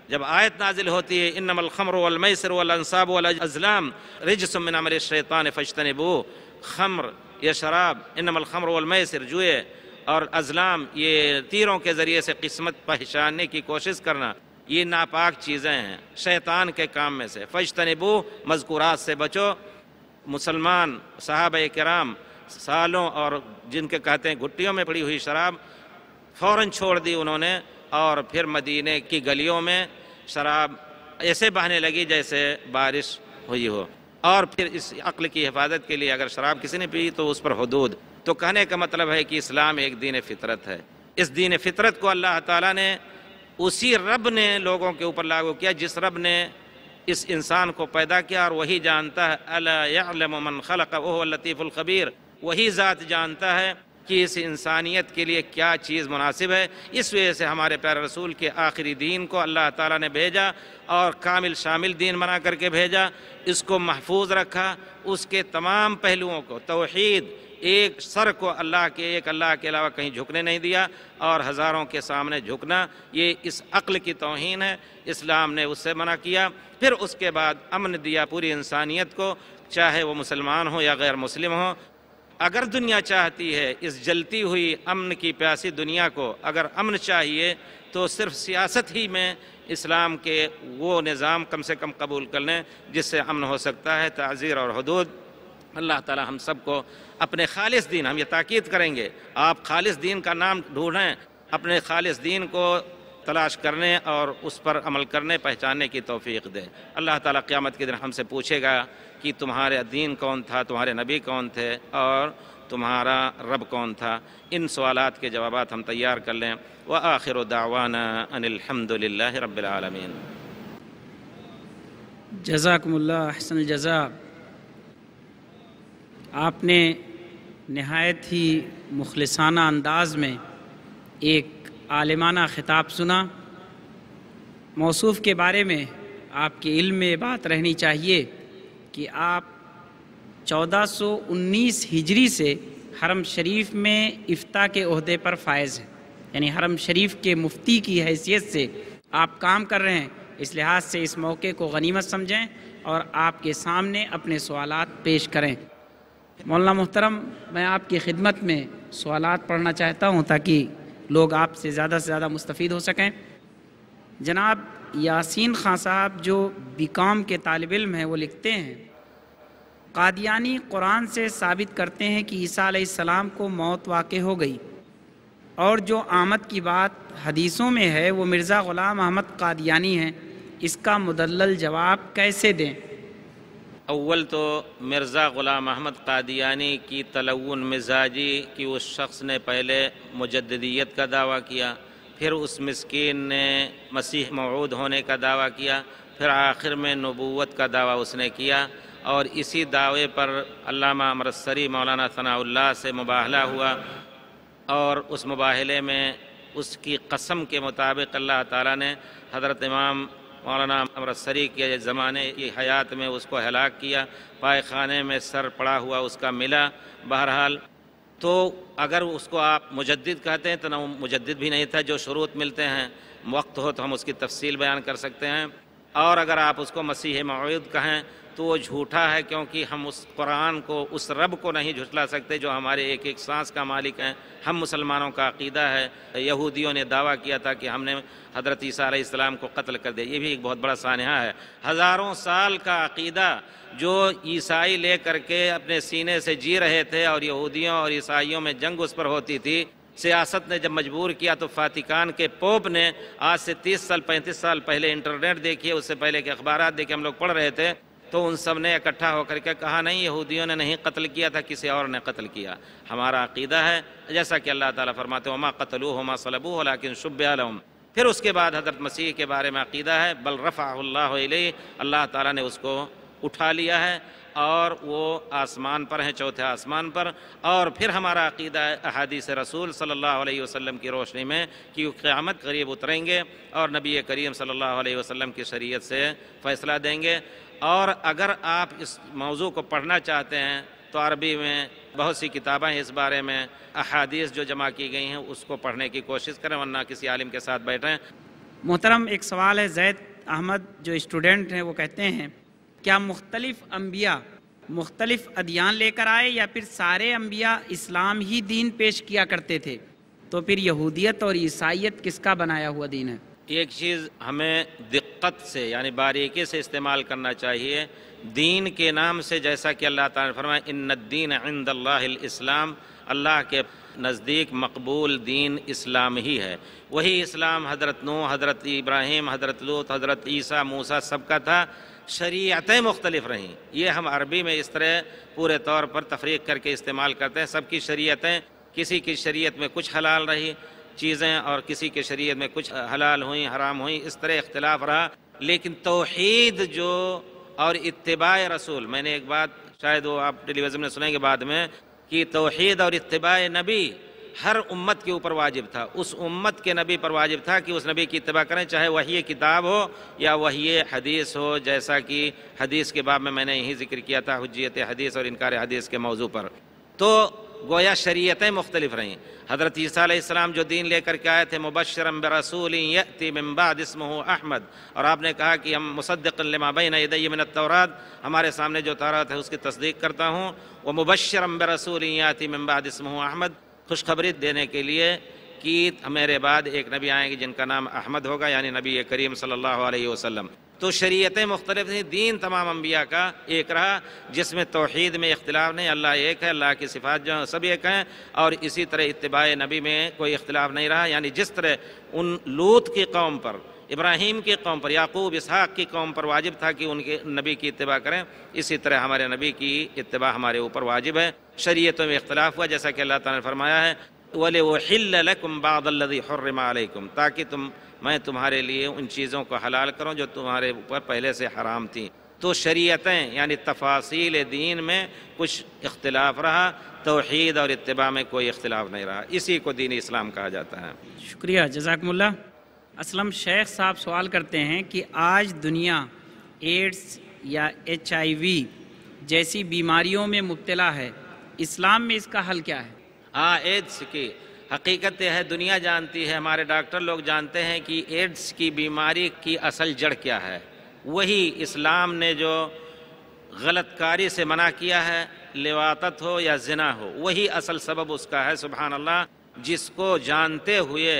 जब आयत नाजिल होती है इन नमलखमर वलमसर वलसाब वजलाम रजसमिन अमर शैतान फ़शतनबू खम्र ये शराब इन नमलखमर वलमसर जुए और अजलाम ये तीरों के ज़रिए से किस्मत पहचानने की कोशिश करना ये नापाक चीज़ें हैं शैतान के काम में से फ़शतनबू मजकूरात से बचो मुसलमान साहब कराम सालों और जिनके कहते हैं घुट्टियों में पड़ी हुई शराब फ़ौर छोड़ दी उन्होंने और फिर मदीने की गलियों में शराब ऐसे बहने लगी जैसे बारिश हुई हो और फिर इस अक्ल की हिफाजत के लिए अगर शराब किसी ने पी तो उस पर हदूद तो कहने का मतलब है कि इस्लाम एक दीन फितरत है इस दीन फितरत को अल्लाह ताला ने उसी रब ने लोगों के ऊपर लागू किया जिस रब ने इस इंसान को पैदा किया और वही जानता है अलामन खलक ओह लतीफ़ुल्खबीर वही ज़ात जानता है कि इस इंसानियत के लिए क्या चीज़ मुनासिब है इस वजह से हमारे प्यार रसूल के आखिरी दीन को अल्लाह ताला ने भेजा और कामिल शामिल दीन बना करके भेजा इसको महफूज रखा उसके तमाम पहलुओं को तोहद एक सर को अल्लाह के एक अल्लाह के अलावा कहीं झुकने नहीं दिया और हज़ारों के सामने झुकना ये इस अक्ल की तोहन है इस्लाम ने उससे मना किया फिर उसके बाद अमन दिया पूरी इंसानियत को चाहे वो मुसलमान हो या गैर मुस्लिम हो अगर दुनिया चाहती है इस जलती हुई अमन की प्यासी दुनिया को अगर अमन चाहिए तो सिर्फ सियासत ही में इस्लाम के वो निज़ाम कम से कम कबूल कर लें जिससे अमन हो सकता है तज़ीर और हदूद अल्लाह ताला हम सबको अपने खालिस दीन हम ये ताक़द करेंगे आप खालिस दीन का नाम ढूंढें अपने खालिस दीन को तलाश करने और उस पर अमल करने पहचानने की तोफ़ी दें अल्लाह ताला क़्यामत के दिन हमसे पूछेगा कि तुम्हारे दीन कौन था तुम्हारे नबी कौन थे और तुम्हारा रब कौन था इन सवाल के जवाब हम तैयार कर लें व आखिर दावाना अनिलहमदिल्ला रबालमीन जजाकमल्लासन हसन जजा आपने नहायत ही मुखलसाना अंदाज में एक आलमाना ख़िताब सुना मौसू के बारे में आपके इल्म में बात रहनी चाहिए कि आप 1419 हिजरी से हरम शरीफ में इफ्ता के अहदे पर फायज़ हैं यानी हरम शरीफ के मुफ्ती की हैसियत से आप काम कर रहे हैं इस लिहाज से इस मौके को गनीमत समझें और आपके सामने अपने सवाल पेश करें मौलाना मोहतरम मैं आपकी खिदमत में सवाल पढ़ना चाहता हूँ ताकि लोग आपसे ज़्यादा से ज़्यादा मुस्तफ़ हो सकें जनाब यासीन खां साहब जो बीकॉम के तालब इम हैं वो लिखते हैं कादियानी कुरान से साबित करते हैं कि ईसा सलाम को मौत वाक़ हो गई और जो आमद की बात हदीसों में है वो मिर्ज़ा ग़ुलाम अहमद कादियानी हैं इसका मुदल जवाब कैसे दें अव्वल तो मिर्ज़ा ग़ुलाम अहमद कादियानी की तलवन मिजाजी की उस शख्स ने पहले मुजदीत का दावा किया फिर उस मिसकीन ने मसीह मौद होने का दावा किया फिर आखिर में नबूत का दावा उसने किया और इसी दावे पर अल्लामा अमरसरी मौलाना सनाउल्ला से मुबाहला हुआ और उस मुबाहले में उसकी कसम के मुताबिक अल्लाह ताला ने हज़रत इमाम मौलाना अमरसरी के ज़माने की हयात में उसको हलाक किया पाए खाने में सर पड़ा हुआ उसका मिला बहरहाल तो अगर उसको आप मुजद कहते हैं तो ना मुजद भी नहीं था जो शुरूत मिलते हैं वक्त हो तो हम उसकी तफसील बयान कर सकते हैं और अगर आप उसको मसीह मौद कहें तो वो झूठा है क्योंकि हम उस कुरान को उस रब को नहीं झुठला सकते जो हमारे एक एक सांस का मालिक हैं हम मुसलमानों का अकीदा है यहूदियों ने दावा किया था कि हमने हज़रत ईसा को कत्ल कर दिया ये भी एक बहुत बड़ा सानहा है हज़ारों साल का अकीदा जो ईसाई ले करके अपने सीने से जी रहे थे और यहूदियों और ईसाइयों में जंग उस पर होती थी सियासत ने जब मजबूर किया तो फातिकान के पोप ने आज से 30 साल 35 साल पहले इंटरनेट देखिए उससे पहले के अखबार देखे हम लोग पढ़ रहे थे तो उन सब ने इकट्ठा होकर के कहा नहीं यहूदियों ने नहीं कत्ल किया था किसी और ने कत्ल किया हमारा अकीदा है जैसा कि अल्लाह ताला फरमाते उमा कतलू हमा सलबू लाकिन शुभ आलम फिर उसके बाद हजरत मसीह के बारे में अकीदा है बल रफ़ा अल्लाह ताला ने उसको उठा लिया है और वो आसमान पर हैं चौथे आसमान पर और फिर हमारा अकीदा अहादीस रसूल सल्लल्लाहु अलैहि वसल्लम की रोशनी में कि क़्यामत करीब उतरेंगे और नबी करीम सल्लल्लाहु अलैहि वसल्लम की शरीयत से फ़ैसला देंगे और अगर आप इस मौजू को पढ़ना चाहते हैं तो अरबी में बहुत सी किताबें हैं इस बारे में अहादीस जो जमा की गई हैं उसको पढ़ने की कोशिश करें वरना किसी आलिम के साथ बैठें मोहतरम एक सवाल है जैद अहमद जो स्टूडेंट हैं वो कहते हैं क्या मुख्तलिफ अम्बिया मुख्तलिफ अदियान लेकर आए या फिर सारे अम्बिया इस्लाम ही दीन पेश किया करते थे तो फिर यहूदियत और ईसाइत किसका बनाया हुआ दीन है एक चीज़ हमें दिक्कत से यानी बारीकी से इस्तेमाल करना चाहिए दीन के नाम से जैसा कि अल्लाह ताला ने फरमाया अल्लाह के नज़दीक मकबूल दीन इस्लाम ही है वही इस्लाम हज़रत नू हज़रत इब्राहिम हज़रत लूत हज़रत ईसा मूसा सबका था शरीतें मुख्तलिफ रहीं ये हम अरबी में इस तरह पूरे तौर पर तफरीक करके इस्तेमाल करते हैं सबकी शरीतें किसी की शरीयत में कुछ हलाल रही चीज़ें और किसी के शरीयत में कुछ हलाल हुई हराम हुई इस तरह इख्तलाफ रहा लेकिन तोहद जो और इतबा रसूल मैंने एक बात शायद वो आप टेलीविज़न में सुनेंगे बाद में कि तोहीद और इतबा नबी हर उम्मत के ऊपर वाजिब था उस उम्मत के नबी पर वाजिब था कि उस नबी की इतबा करें चाहे वही किताब हो या वही हदीस हो जैसा कि हदीस के बाद में मैंने यही जिक्र किया था हजियत हदीस और इनकार हदीस के मौजू पर तो गोया शरीतें मुख्तलिफ रहीं हज़रत ईसीम जो दीन लेकर के आए थे मुबशरम बरसूलिबाद इसमह अहमद और आपने कहा कि हम मुसदिन यदयमिनतौरात हमारे सामने जो तारात है उसकी तस्दीक करता हूँ वह मुबशरम बरसूलियाती मम्बाद इसमह अहमद खुशखबरी देने के लिए कि मेरे बाद एक नबी आएंगे जिनका नाम अहमद होगा यानी नबी करीम सल्लल्लाहु अलैहि वसल्लम तो शरीयतें मुख्तलिफ थी दीन तमाम अम्बिया का एक रहा जिसमें तोहद में इख्तलाफ नहीं अल्लाह एक है अल्लाह की सिफात जो सब एक हैं और इसी तरह इतबा नबी में कोई इख्तलाफ नहीं रहा यानी जिस तरह उन लूत की कौम पर इब्राहिम के कौम पर याकूब इसहाक की कौम पर वाजिब था कि उनके नबी की इतबा करें इसी तरह हमारे नबी की इतबा हमारे ऊपर वाजिब है शरीयतों में इख्तलाफ हुआ जैसा कि अल्लाह ताला ने फरमाया है वले वहिल्लकुम बादल्लि ताकि तुम मैं तुम्हारे लिए उन चीज़ों को हलाल करूँ जो तुम्हारे ऊपर पहले से हराम थी तो शरीयतें यानी तफासिल दीन में कुछ इख्तलाफ रहा तोहद और इतबा में कोई इख्तलाफ नहीं रहा इसी को दीन इस्लाम कहा जाता है शुक्रिया जजाकमुल्ला असलम शेख साहब सवाल करते हैं कि आज दुनिया एड्स या एच जैसी बीमारियों में मुबतला है इस्लाम में इसका हल क्या है हाँ एड्स की हकीकत है दुनिया जानती है हमारे डॉक्टर लोग जानते हैं कि एड्स की बीमारी की असल जड़ क्या है वही इस्लाम ने जो गलतकारी से मना किया है लिवात हो या जना हो वही असल सबब उसका है सुबहानल्ला जिसको जानते हुए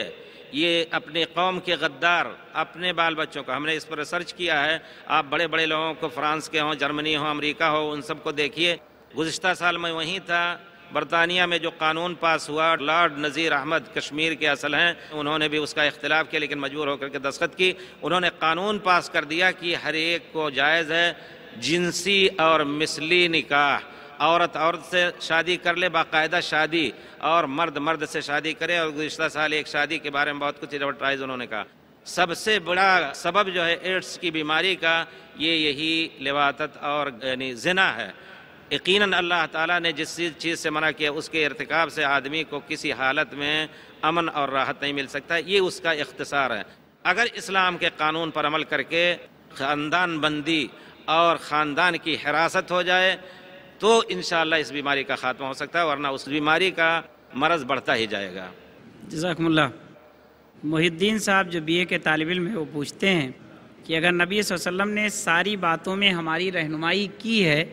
ये अपने कौम के गद्दार अपने बाल बच्चों का हमने इस पर रिसर्च किया है आप बड़े बड़े लोगों को फ्रांस के हों जर्मनी हों अमेरिका हो उन सबको देखिए गुज्त साल में वहीं था बरतानिया में जो कानून पास हुआ लॉर्ड नज़ीर अहमद कश्मीर के असल हैं उन्होंने भी उसका इख्तलाफ किया लेकिन मजबूर होकर के दस्खत की उन्होंने कानून पास कर दिया कि हर एक को जायज़ है जिनसी और मिसली निकाह औरत औरत से शादी कर ले बाकायदा शादी और मर्द मर्द से शादी करे और गुजशत साल एक शादी के बारे में बहुत कुछ एडवर्टाइज उन्होंने कहा सबसे बड़ा सबब जो है एड्स की बीमारी का ये यही लेवातत और यानी जना है यकीन अल्लाह ताला ने जिस चीज़ से मना किया उसके इरतकब से आदमी को किसी हालत में अमन और राहत नहीं मिल सकता ये उसका इख्तसार है अगर इस्लाम के कानून पर अमल करके ख़ानदान बंदी और ख़ानदान की हिरासत हो जाए तो इन इस बीमारी का खात्मा हो सकता है वरना उस बीमारी का मरज बढ़ता ही जाएगा जजाकमल्ला मोहिद्दीन साहब जो बीए के तालब इम है वो पूछते हैं कि अगर नबी वसल्लम ने सारी बातों में हमारी रहनुमाई की है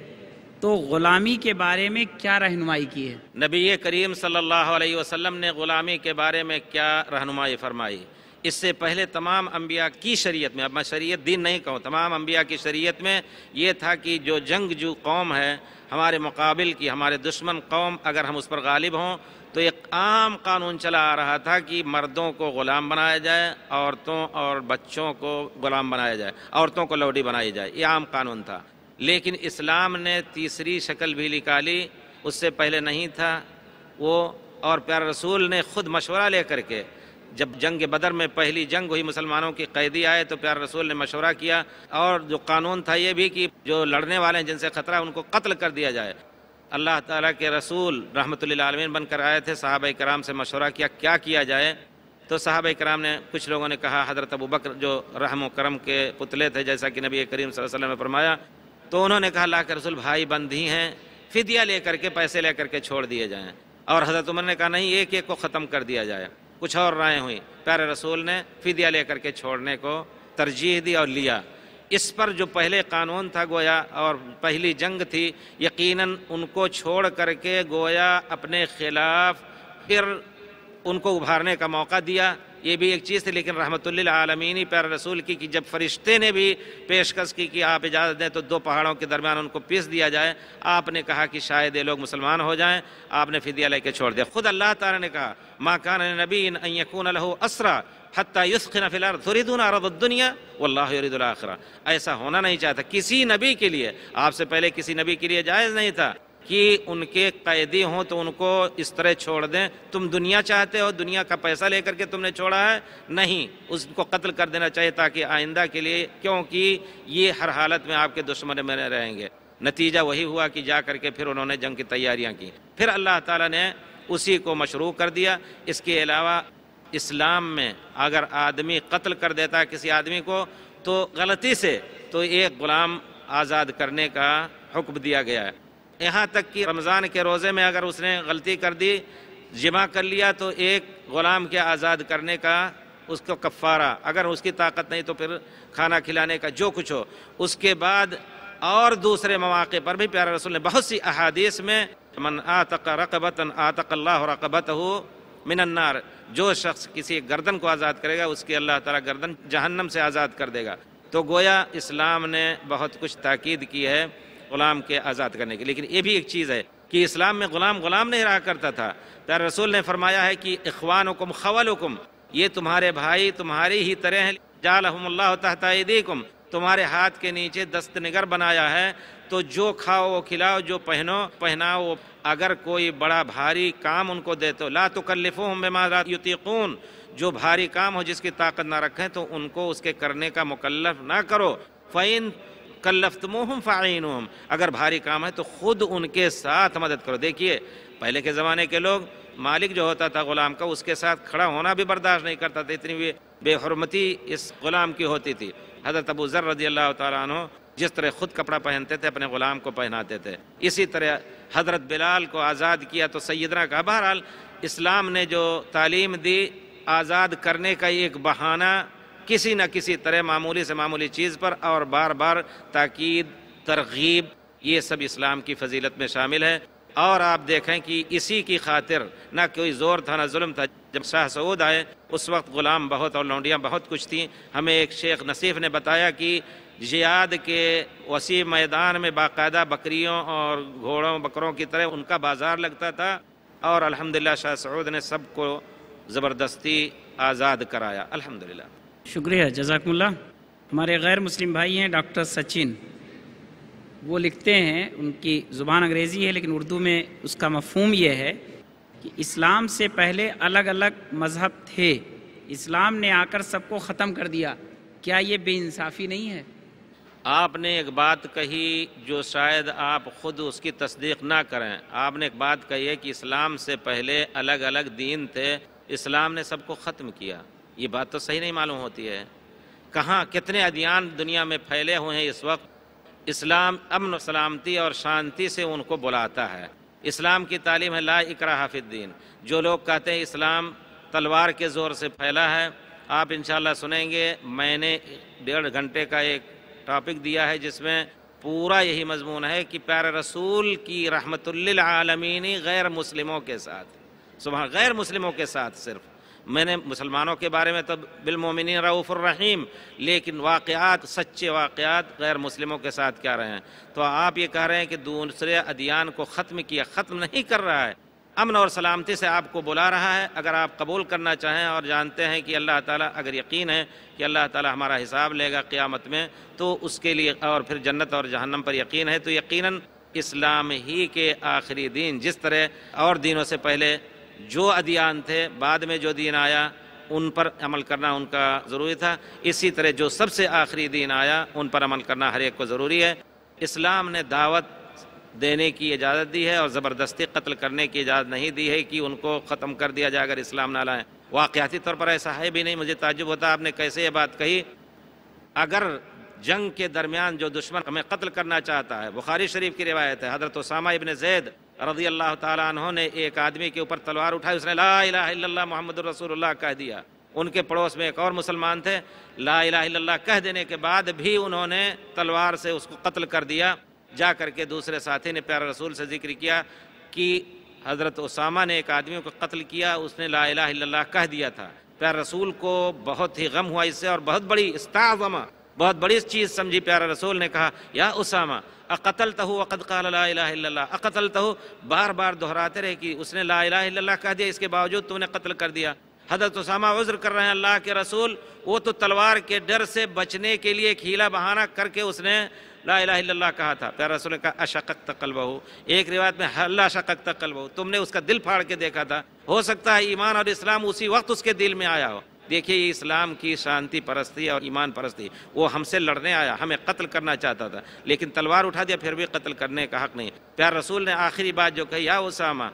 तो ग़ुलामी के बारे में क्या रहनुमाई की है नबी करीम सल्लल्लाहु अलैहि वसल्लम ने ग़ुलामी के बारे में क्या रहनुमाई फरमाई इससे पहले तमाम अम्बिया की शरीयत में अब मैं शरीयत दिन नहीं कहूँ तमाम अम्बिया की शरीयत में ये था कि जो जंग जो कौम है हमारे मुकाबिल की हमारे दुश्मन कौम अगर हम उस पर गालिब हों तो एक आम कानून चला आ रहा था कि मर्दों को ग़ुलाम बनाया जाए औरतों और बच्चों को ग़ुलाम बनाया जाए औरतों को लौडी बनाई जाए ये आम कानून था लेकिन इस्लाम ने तीसरी शक्ल भी निकाली उससे पहले नहीं था वो और प्यार रसूल ने ख़ुद मशवरा ले करके जब जंग बदर में पहली जंग हुई मुसलमानों के कैदी आए तो प्यार रसूल ने मशवरा किया और जो कानून था ये भी कि जो लड़ने वाले हैं जिनसे ख़तरा उनको कत्ल कर दिया जाए अल्लाह ताला के रसूल रहमत आलमीन बनकर आए थे साहब कराम से मशवरा किया क्या किया जाए तो साहब कराम ने कुछ लोगों ने कहा हज़रत अबू बकर जो रहम करम के पुतले थे जैसा कि नबी करीम वसल्लम ने फरमाया तो उन्होंने कहा अल्लाह के रसूल भाई बंदी हैं फिदिया ले करके पैसे ले करके छोड़ दिए जाएँ और हज़रत उमर ने कहा नहीं एक एक को ख़त्म कर दिया जाए कुछ और राय हुई प्यारे रसूल ने फिदिया लेकर के छोड़ने को तरजीह दी और लिया इस पर जो पहले कानून था गोया और पहली जंग थी यकीनन उनको छोड़ करके गोया अपने खिलाफ फिर उनको उभारने का मौका दिया ये भी एक चीज़ थी लेकिन ही प्यार रसूल की कि जब फरिश्ते ने भी पेशकश की कि आप इजाज़त दें तो दो पहाड़ों के दरमियान उनको पीस दिया जाए आपने कहा कि शायद ये लोग मुसलमान हो जाएं आपने फिदिया लेके छोड़ दिया खुद अल्लाह तारा ने कहा माँ कान नबी यकून अलह असरा हती युस्खिन दून आरब दुनिया वल्लाखरा ऐसा होना नहीं चाहता किसी नबी के लिए आपसे पहले किसी नबी के लिए जायज़ नहीं था कि उनके कैदी हों तो उनको इस तरह छोड़ दें तुम दुनिया चाहते हो दुनिया का पैसा लेकर के तुमने छोड़ा है नहीं उसको कत्ल कर देना चाहिए ताकि आइंदा के लिए क्योंकि ये हर हालत में आपके दुश्मन में रहेंगे नतीजा वही हुआ कि जा करके फिर उन्होंने जंग की तैयारियाँ की फिर अल्लाह ताला ने उसी को मशरू कर दिया इसके अलावा इस्लाम में अगर आदमी कत्ल कर देता है किसी आदमी को तो गलती से तो एक ग़ुलाम आज़ाद करने का हुक्म दिया गया है यहाँ तक कि रमज़ान के रोज़े में अगर उसने गलती कर दी जमा कर लिया तो एक ग़ुलाम के आज़ाद करने का उसको कफ़ारा अगर उसकी ताकत नहीं तो फिर खाना खिलाने का जो कुछ हो उसके बाद और दूसरे मौाक़े पर भी प्यारा रसूल ने बहुत सी अहादीस में मन आतक रकबत आतकल्ला रकबत हो मिनन्नार जो शख्स किसी गर्दन को आज़ाद करेगा उसकी अल्लाह ताला गर्दन जहन्नम से आज़ाद कर देगा तो गोया इस्लाम ने बहुत कुछ ताकीद की है ग़ुलाम के आज़ाद करने के लेकिन ये भी एक चीज़ है कि इस्लाम में ग़ुलाम ग़ुलाम नहीं रहा करता था तर तो रसूल ने फरमाया है कि इखवान हुकुम खवल हुकुम ये तुम्हारे भाई तुम्हारी ही तरह हैं जालहमल्ला तहतुम तुम्हारे हाथ के नीचे दस्त निगर बनाया है तो जो खाओ वो खिलाओ जो पहनो पहनाओ वो अगर कोई बड़ा भारी काम उनको दे तो ला तो कल्लिफो हम बेमारा युतिकून जो भारी काम हो जिसकी ताकत ना रखें तो उनको उसके करने का मुकल्लफ ना करो फ़ैन मोहम फ़ाइन अगर भारी काम है तो ख़ुद उनके साथ मदद करो देखिए पहले के ज़माने के लोग मालिक जो होता था ग़ुलाम का उसके साथ खड़ा होना भी बर्दाश्त नहीं करता था इतनी भी बेहरमती इस ग़ुलाम की होती थी हज़रत अबू ज़र रजी अल्लाह तु जिस तरह ख़ुद कपड़ा पहनते थे अपने ग़ुलाम को पहनाते थे इसी तरह हज़रत बिलाल को आज़ाद किया तो सैदना का बहरहाल इस्लाम ने जो तालीम दी आज़ाद करने का एक बहाना किसी न किसी तरह मामूली से मामूली चीज़ पर और बार बार ताकीद तरगीब ये सब इस्लाम की फजीलत में शामिल है और आप देखें कि इसी की खातिर ना कोई ज़ोर था ना जुल्म था जब शाह सऊद आए उस वक्त ग़ुलाम बहुत और लौंडियाँ बहुत कुछ थीं हमें एक शेख नसीफ ने बताया कि जियाद के वसी मैदान में बाकायदा बकरियों और घोड़ों बकरों की तरह उनका बाज़ार लगता था और अलहमदिल्ला शाह सऊद ने सबको ज़बरदस्ती आज़ाद कराया अलहमदिल्ला शुक्रिया जजाकुल्ला हमारे गैर मुस्लिम भाई हैं डॉक्टर सचिन वो लिखते हैं उनकी ज़ुबान अंग्रेज़ी है लेकिन उर्दू में उसका मफहम यह है कि इस्लाम से पहले अलग अलग मज़हब थे इस्लाम ने आकर सबको ख़त्म कर दिया क्या ये बेइंसाफ़ी नहीं है आपने एक बात कही जो शायद आप ख़ुद उसकी तस्दीक ना करें आपने एक बात कही है कि इस्लाम से पहले अलग अलग दीन थे इस्लाम ने सबको ख़त्म किया ये बात तो सही नहीं मालूम होती है कहाँ कितने अधियान दुनिया में फैले हुए हैं इस वक्त इस्लाम अमन सलामती और शांति से उनको बुलाता है इस्लाम की तालीम है ला इकरा हाफिद्दीन जो लोग कहते हैं इस्लाम तलवार के ज़ोर से फैला है आप इन सुनेंगे मैंने डेढ़ घंटे का एक टॉपिक दिया है जिसमें पूरा यही मजमून है कि प्यार रसूल की रहमतुल्लिल आलमीनी गैर मुस्लिमों के साथ सुबह गैर मुस्लिमों के साथ सिर्फ मैंने मुसलमानों के बारे में तब तो बिलमोमिन रऊफ़ुररहीम लेकिन वाक़ात सच्चे वाक़ात गैर मुस्लिमों के साथ क्या रहे हैं तो आप ये कह रहे हैं कि दूसरे अदियान को ख़त्म किया ख़त्म नहीं कर रहा है अमन और सलामती से आपको बुला रहा है अगर आप कबूल करना चाहें और जानते हैं कि अल्लाह ताला अगर यकीन है कि अल्लाह ताला हमारा हिसाब लेगा क़्यामत में तो उसके लिए और फिर जन्नत और जहन्नम पर यकीन है तो यकीनन इस्लाम ही के आखिरी दिन जिस तरह और दिनों से पहले जो अदियान थे बाद में जो दिन आया उन पर अमल करना उनका ज़रूरी था इसी तरह जो सबसे आखिरी दिन आया उन पर अमल करना हर एक को ज़रूरी है इस्लाम ने दावत देने की इजाज़त दी है और ज़बरदस्ती कत्ल करने की इजाज़त नहीं दी है कि उनको ख़त्म कर दिया जाए अगर इस्लाम ना लाएँ वाक़ाती तौर पर ऐसा है भी नहीं मुझे ताजुब होता आपने कैसे ये बात कही अगर जंग के दरमियान जो दुश्मन हमें कत्ल करना चाहता है बुखारी शरीफ की रिवायत है हजरत उसामा इबन जैद रजी अल्लाह तहों ने एक आदमी के ऊपर तलवार उठाई उसने ला इला मोहम्मद रसूल्ला कह दिया उनके पड़ोस में एक और मुसलमान थे ला इला कह देने के बाद भी उन्होंने तलवार से उसको कत्ल कर दिया जा करके दूसरे साथी ने प्यारा रसूल से जिक्र किया कि हज़रत उसामा ने एक आदमी को कत्ल किया उसने ला इला कह दिया था प्यार रसूल को बहुत ही गम हुआ इससे और बहुत बड़ी इस्ताजमा बहुत बड़ी चीज़ समझी प्यारा रसूल ने कहा या उसामा अकतल तहु अकद का ला अकतल तहु बार बार दोहराते रहे कि उसने ला इला कह दिया इसके बावजूद तुमने कत्ल कर दिया हजरत उसामा उज्र कर रहे हैं अल्लाह के रसूल वो तो तलवार के डर से बचने के लिए एक हीला बहाना करके उसने ला इला कहा था प्यारा रसूल ने कहा अशकत तकल बहू एक रिवायत में हल्ला शकत तकल बहू तुमने उसका दिल फाड़ के देखा था हो सकता है ईमान और इस्लाम उसी वक्त उसके दिल में आया हो देखिए ये इस्लाम की शांति परस्ती और ईमान परस्ती वो हमसे लड़ने आया हमें कत्ल करना चाहता था लेकिन तलवार उठा दिया फिर भी कत्ल करने का हक नहीं प्यार रसूल ने आखिरी बात जो कही या उसामा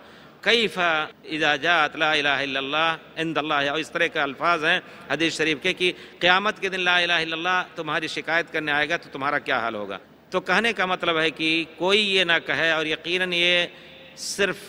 कईफ़ा इजाजात लाला इस तरह के अल्फाज हैं हदीस शरीफ के कि क़्यामत के दिन ला तुम्हारी शिकायत करने आएगा तो तुम्हारा क्या हाल होगा तो कहने का मतलब है कि कोई ये ना कहे और यकीनन ये सिर्फ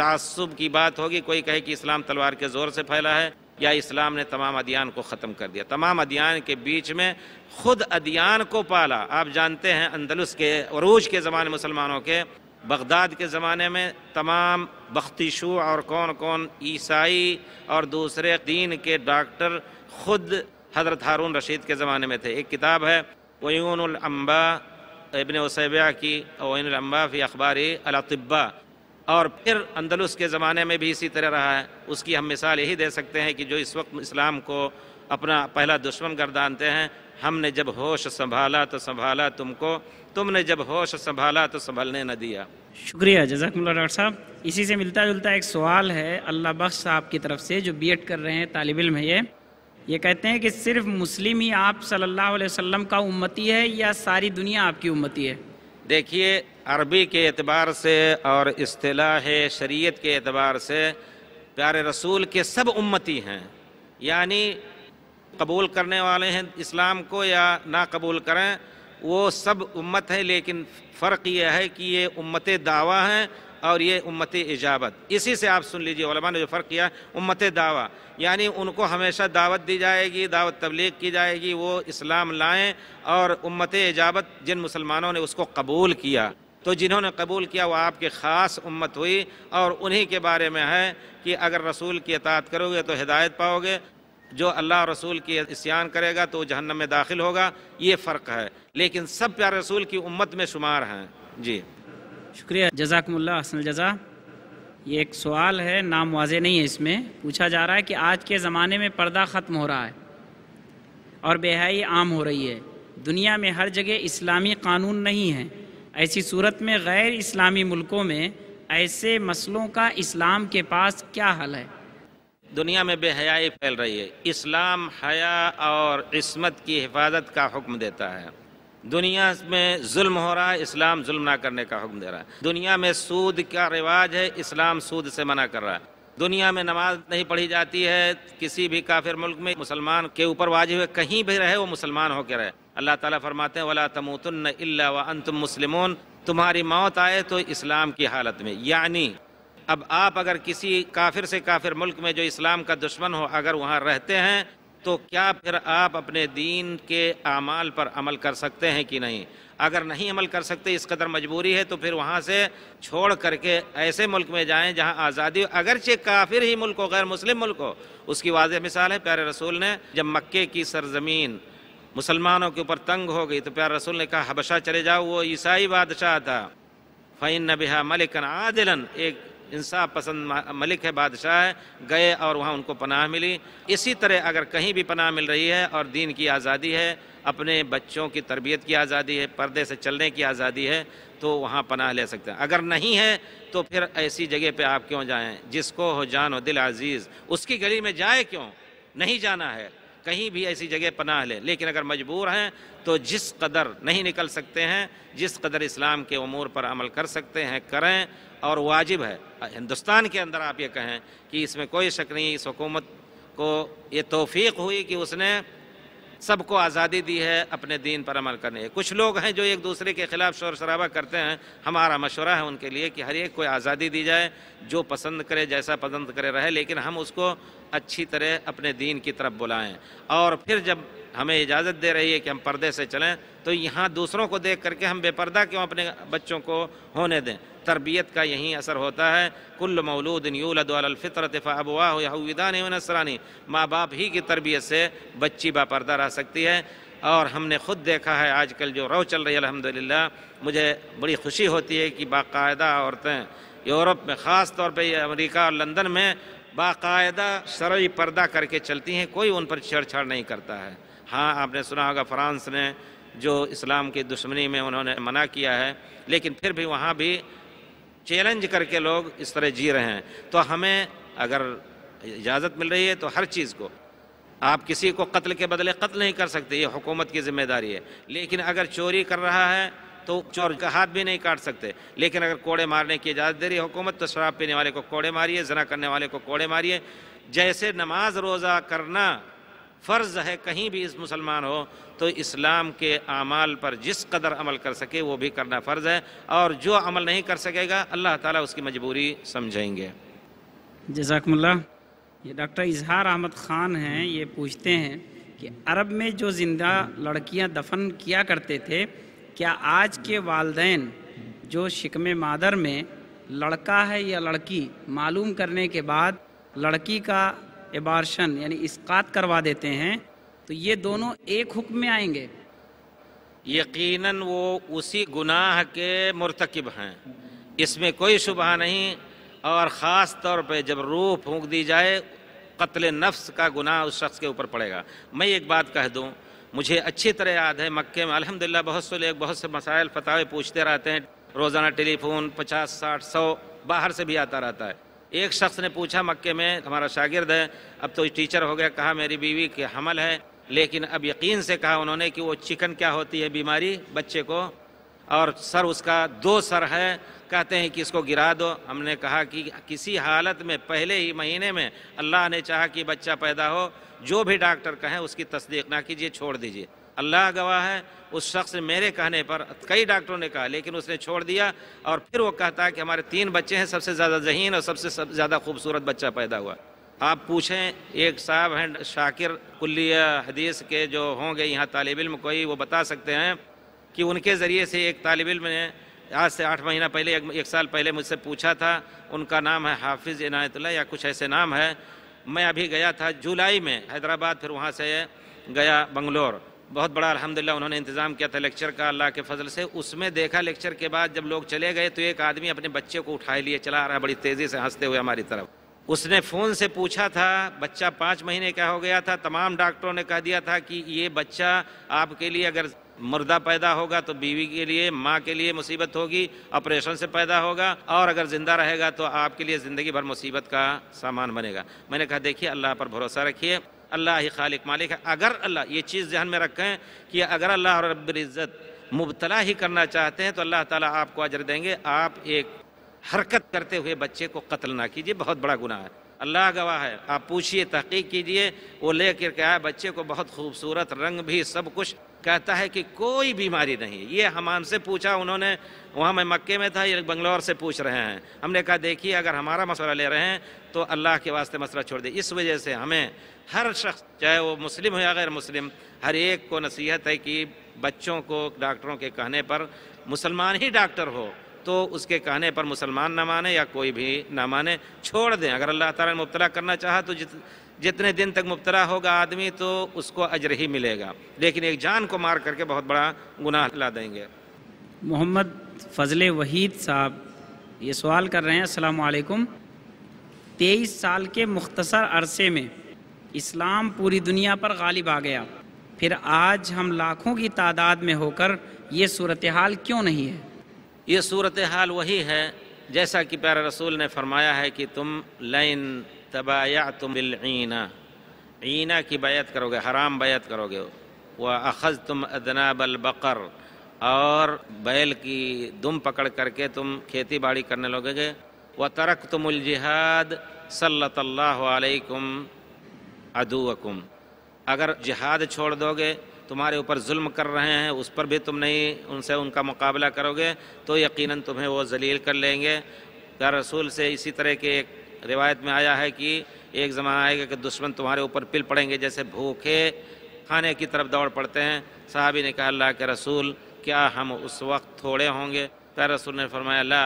तसब की बात होगी कोई कहे कि इस्लाम तलवार के ज़ोर से फैला है या इस्लाम ने तमाम अदियान को ख़त्म कर दिया तमाम अदियान के बीच में ख़ुद अदियान को पाला आप जानते हैं अंदलुस के अरूज के ज़माने मुसलमानों के बगदाद के ज़माने में तमाम बख्तिशु और कौन कौन ईसाई और दूसरे दीन के डॉक्टर ख़ुद हज़रत हारून रशीद के ज़माने में थे एक किताब है वयूनबा इबन वसैबिया की वयूनबा फ़ी अखबार अलातब्बा और फिर अंदलुस के ज़माने में भी इसी तरह रहा है उसकी हम मिसाल यही दे सकते हैं कि जो इस वक्त इस्लाम को अपना पहला दुश्मन गर्दानते हैं हमने जब होश संभाला तो संभाला तुमको तुमने जब होश संभाला तो संभालने न दिया शुक्रिया जजाक डॉक्टर साहब इसी से मिलता जुलता एक सवाल है अल्लाह बख्श साहब की तरफ से जो बी कर रहे हैं तालब इम है ये ये कहते हैं कि सिर्फ मुस्लिम ही आप सल्लल्लाहु अलैहि वसल्लम का उम्मती है या सारी दुनिया आपकी उम्मती है देखिए अरबी के अतबार से और अतलाह शरीत के अतबार से प्यारे रसूल के सब उम्मती हैं यानी कबूल करने वाले हैं इस्लाम को या ना कबूल करें वो सब उम्मत है लेकिन फ़र्क यह है कि ये उम्मत दावा हैं और ये उम्मत इजाबत इसी से आप सुन लीजिए ने जो फ़र्क किया उम्मत दावा यानी उनको हमेशा दावत दी जाएगी दावत तबलीग की जाएगी वो इस्लाम लाएँ और उम्मत इजाबत जिन मुसलमानों ने उसको कबूल किया तो जिन्होंने कबूल किया वह आपकी ख़ास उम्मत हुई और उन्हीं के बारे में है कि अगर रसूल की अतात करोगे तो हिदायत पाओगे जो अल्लाह रसूल की इसयान करेगा तो जहन्नम में दाखिल होगा ये फ़र्क है लेकिन सब प्यार रसूल की उम्मत में शुमार हैं जी शुक्रिया जजाकमल्ला हसन जजा ये एक सवाल है नाम वाजे नहीं है इसमें पूछा जा रहा है कि आज के ज़माने में पर्दा ख़त्म हो रहा है और बेहाई आम हो रही है दुनिया में हर जगह इस्लामी कानून नहीं है ऐसी सूरत में गैर इस्लामी मुल्कों में ऐसे मसलों का इस्लाम के पास क्या हल है दुनिया में बेहयाई फैल रही है इस्लाम हया और इसमत की हिफाजत का हुक्म देता है दुनिया में जुल्म हो रहा है इस्लाम जुल्म ना करने का हुक्म दे रहा है दुनिया में सूद का रिवाज है इस्लाम सूद से मना कर रहा है दुनिया में नमाज नहीं पढ़ी जाती है किसी भी काफिर मुल्क में मुसलमान के ऊपर वाजिब है कहीं भी रहे वो मुसलमान होकर रहे अल्लाह ताला फरमाते हैं वला तमोतन इल्ला व अंतुम मुसलिमोन तुम्हारी मौत आए तो इस्लाम की हालत में यानी अब आप अगर किसी काफिर से काफिर मुल्क में जो इस्लाम का दुश्मन हो अगर वहाँ रहते हैं तो क्या फिर आप अपने दीन के अमाल पर अमल कर सकते हैं कि नहीं अगर नहीं अमल कर सकते इस कदर मजबूरी है तो फिर वहाँ से छोड़ करके ऐसे मुल्क में जाएं जहाँ आज़ादी अगरचे काफिर ही मुल्क हो गैर मुस्लिम मुल्क हो उसकी वाज मिसाल है प्यारे रसूल ने जब मक्के की सरजमीन मुसलमानों के ऊपर तंग हो गई तो प्यारे रसूल ने कहा हबशा चले जाओ वो ईसाई बादशाह था फ़ैन नबिहा मलिकन आदिलन एक इंसाफ पसंद मलिक है बादशाह है गए और वहाँ उनको पनाह मिली इसी तरह अगर कहीं भी पनाह मिल रही है और दीन की आज़ादी है अपने बच्चों की तरबियत की आज़ादी है पर्दे से चलने की आज़ादी है तो वहाँ पनाह ले सकते हैं अगर नहीं है तो फिर ऐसी जगह पे आप क्यों जाएं जिसको हो जान हो दिल आज़ीज़ उसकी गली में जाए क्यों नहीं जाना है कहीं भी ऐसी जगह पनाह लें लेकिन अगर मजबूर हैं तो जिस कदर नहीं निकल सकते हैं जिस कदर इस्लाम के अमूर पर अमल कर सकते हैं करें और वाजिब है हिंदुस्तान के अंदर आप ये कहें कि इसमें कोई शक नहीं इस हुकूमत को ये तोफ़ी हुई कि उसने सबको आज़ादी दी है अपने दीन पर अमल करने कुछ लोग हैं जो एक दूसरे के खिलाफ शोर शराबा करते हैं हमारा मशवरा है उनके लिए कि हर एक को आज़ादी दी जाए जो पसंद करे जैसा पसंद करे रहे लेकिन हम उसको अच्छी तरह अपने दीन की तरफ बुलाएं और फिर जब हमें इजाज़त दे रही है कि हम पर्दे से चलें तो यहाँ दूसरों को देख करके हम बेपर्दा क्यों अपने बच्चों को होने दें तरबियत का यहीं असर होता है कुल मौलूद यूलदलफ़ितरत फ़ाबवा यहूदान नसरानी माँ बाप ही की तरबियत से बच्ची बापरदा रह सकती है और हमने खुद देखा है आजकल जो रो चल रही है अलहमदिल्ला मुझे बड़ी खुशी होती है कि बाकायदा औरतें यूरोप में ख़ास तौर पर अमरीका और लंदन में बाकायदा शरय पर्दा करके चलती हैं कोई उन पर छेड़छाड़ नहीं करता है हाँ आपने सुना होगा फ्रांस ने जो इस्लाम की दुश्मनी में उन्होंने मना किया है लेकिन फिर भी वहाँ भी चैलेंज करके लोग इस तरह जी रहे हैं तो हमें अगर इजाज़त मिल रही है तो हर चीज़ को आप किसी को कत्ल के बदले कत्ल नहीं कर सकते ये हुकूमत की जिम्मेदारी है लेकिन अगर चोरी कर रहा है तो चोर का हाथ भी नहीं काट सकते लेकिन अगर कोड़े मारने की इजाज़त दे रही है हुकूमत तो शराब पीने वाले को कोड़े मारिए जना करने वाले को कोड़े मारिए जैसे नमाज रोज़ा करना फ़र्ज़ है कहीं भी इस मुसलमान हो तो इस्लाम के अमाल पर जिस कदर अमल कर सके वो भी करना फ़र्ज़ है और जो अमल नहीं कर सकेगा अल्लाह ताला उसकी मजबूरी समझेंगे जजाकमल्ला ये डॉक्टर इजहार अहमद ख़ान हैं ये पूछते हैं कि अरब में जो ज़िंदा लड़कियां दफन किया करते थे क्या आज के वालदेन जो शिकम मादर में लड़का है या लड़की मालूम करने के बाद लड़की का एबार्शन यानी इसकात करवा देते हैं तो ये दोनों एक हुक्म में आएंगे यकीनन वो उसी गुनाह के मरतकब हैं इसमें कोई शुबह नहीं और ख़ास तौर पे जब रूह फूंक दी जाए कत्ल नफ्स का गुनाह उस शख्स के ऊपर पड़ेगा मैं एक बात कह दूँ मुझे अच्छी तरह याद है मक्के में अल्हम्दुलिल्लाह बहुत से लोग बहुत से मसाइल फतावे पूछते रहते हैं रोज़ाना टेलीफोन पचास साठ सौ बाहर से भी आता रहता है एक शख्स ने पूछा मक्के में हमारा शागिर्द है अब तो टीचर हो गया कहा मेरी बीवी के हमल है लेकिन अब यकीन से कहा उन्होंने कि वो चिकन क्या होती है बीमारी बच्चे को और सर उसका दो सर है कहते हैं कि इसको गिरा दो हमने कहा कि किसी हालत में पहले ही महीने में अल्लाह ने चाहा कि बच्चा पैदा हो जो भी डॉक्टर कहें उसकी तस्दीक ना कीजिए छोड़ दीजिए अल्लाह गवाह है उस शख्स ने मेरे कहने पर कई डॉक्टरों ने कहा लेकिन उसने छोड़ दिया और फिर वो कहता है कि हमारे तीन बच्चे हैं सबसे ज़्यादा जहीन और सबसे सब ज़्यादा खूबसूरत बच्चा पैदा हुआ आप पूछें एक साहब हैं शाकिर कुल्लिया हदीस के जो होंगे यहाँ तालब इम कोई वो बता सकते हैं कि उनके ज़रिए से एक तालब इम ने आज से आठ महीना पहले एक, एक साल पहले मुझसे पूछा था उनका नाम है हाफिज़ इनायतल या कुछ ऐसे नाम है मैं अभी गया था जुलाई में हैदराबाद फिर वहाँ से गया बंगलोर बहुत बड़ा अलहमदिल्ला उन्होंने इंतज़ाम किया था लेक्चर का अल्लाह के फजल से उसमें देखा लेक्चर के बाद जब लोग चले गए तो एक आदमी अपने बच्चे को उठाए लिए चला आ रहा बड़ी तेज़ी से हंसते हुए हमारी तरफ उसने फ़ोन से पूछा था बच्चा पाँच महीने का हो गया था तमाम डॉक्टरों ने कह दिया था कि ये बच्चा आपके लिए अगर मुर्दा पैदा होगा तो बीवी के लिए माँ के लिए मुसीबत होगी ऑपरेशन से पैदा होगा और अगर ज़िंदा रहेगा तो आपके लिए ज़िंदगी भर मुसीबत का सामान बनेगा मैंने कहा देखिए अल्लाह पर भरोसा रखिए अल्लाह ही खालिक मालिक है अगर अल्लाह ये चीज़ जहन में रखें कि अगर अल्लाह रब्ज़त मुबतला ही करना चाहते हैं तो अल्लाह ताला आपको अजर देंगे आप एक हरकत करते हुए बच्चे को कत्ल ना कीजिए बहुत बड़ा गुनाह है अल्लाह गवाह है आप पूछिए तहकीक कीजिए वो ले करके आए बच्चे को बहुत खूबसूरत रंग भी सब कुछ कहता है कि कोई बीमारी नहीं ये हमान से पूछा उन्होंने वहाँ मैं मक्के में था ये बंगलौर से पूछ रहे हैं हमने कहा देखिए अगर हमारा मसला ले रहे हैं तो अल्लाह के वास्ते मसला छोड़ दे इस वजह से हमें हर शख्स चाहे वो मुस्लिम हो या गैर मुस्लिम हर एक को नसीहत है कि बच्चों को डॉक्टरों के कहने पर मुसलमान ही डॉक्टर हो तो उसके कहने पर मुसलमान ना माने या कोई भी ना माने छोड़ दें अगर अल्लाह ताला ने मुबतला करना चाहा तो जित जितने दिन तक मुबतला होगा आदमी तो उसको अजर ही मिलेगा लेकिन एक जान को मार करके बहुत बड़ा गुनाह ला देंगे मोहम्मद फजल वहीद साहब ये सवाल कर रहे हैं असलकुम तेईस साल के मुख्तसर अरसे में इस्लाम पूरी दुनिया पर गालिब आ गया फिर आज हम लाखों की तादाद में होकर ये सूरत हाल क्यों नहीं है ये सूरत हाल वही है जैसा कि प्यारा रसूल ने फरमाया है कि तुम लाइन तबाया तुम बिलना ईना की बैत करोगे हराम बैत करोगे वह अखज़ तुम बल बकर और बैल की दुम पकड़ करके तुम खेती बाड़ी करने लगोगे व तरक तुमजिहाद सल्लाम अदुवकुम अगर जिहाद छोड़ दोगे तुम्हारे ऊपर जुल्म कर रहे हैं उस पर भी तुम नहीं उनसे उनका मुकाबला करोगे तो यकीनन तुम्हें वो जलील कर लेंगे क्या रसूल से इसी तरह के एक रिवायत में आया है कि एक ज़माना आएगा कि दुश्मन तुम्हारे ऊपर पिल पड़ेंगे जैसे भूखे खाने की तरफ दौड़ पड़ते हैं साहबी ने कहा अल्लाह के रसूल क्या हम उस वक्त थोड़े होंगे क्या तो रसूल ने फरमाया ला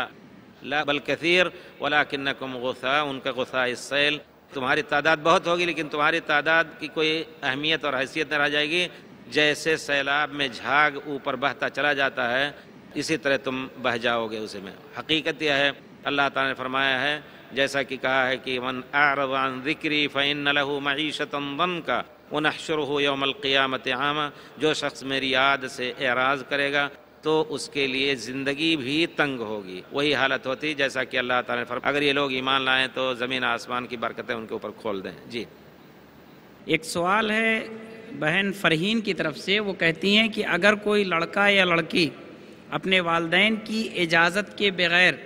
ला बल कसीर वला किन्न कम गुस्सा उनका गुस्सा इस सैल तुम्हारी तादाद बहुत होगी लेकिन तुम्हारी तादाद की कोई अहमियत और हैसियत न रह जाएगी जैसे सैलाब में झाग ऊपर बहता चला जाता है इसी तरह तुम बह जाओगे उसे में हकीकत यह है अल्लाह ताला ने फरमाया है जैसा कि कहा है कि वन आरवान जिक्री फ़ैन लहू मीशतम वन का व अक्षर हो यौमल क़ियामत आमा जो शख्स मेरी याद से एराज करेगा तो उसके लिए ज़िंदगी भी तंग होगी वही हालत होती जैसा कि अल्लाह ताला ने फरमा अगर ये लोग ईमान लाएं तो ज़मीन आसमान की बरकतें उनके ऊपर खोल दें जी एक सवाल है बहन फरहीन की तरफ से वो कहती हैं कि अगर कोई लड़का या लड़की अपने वालदेन की इजाज़त के बगैर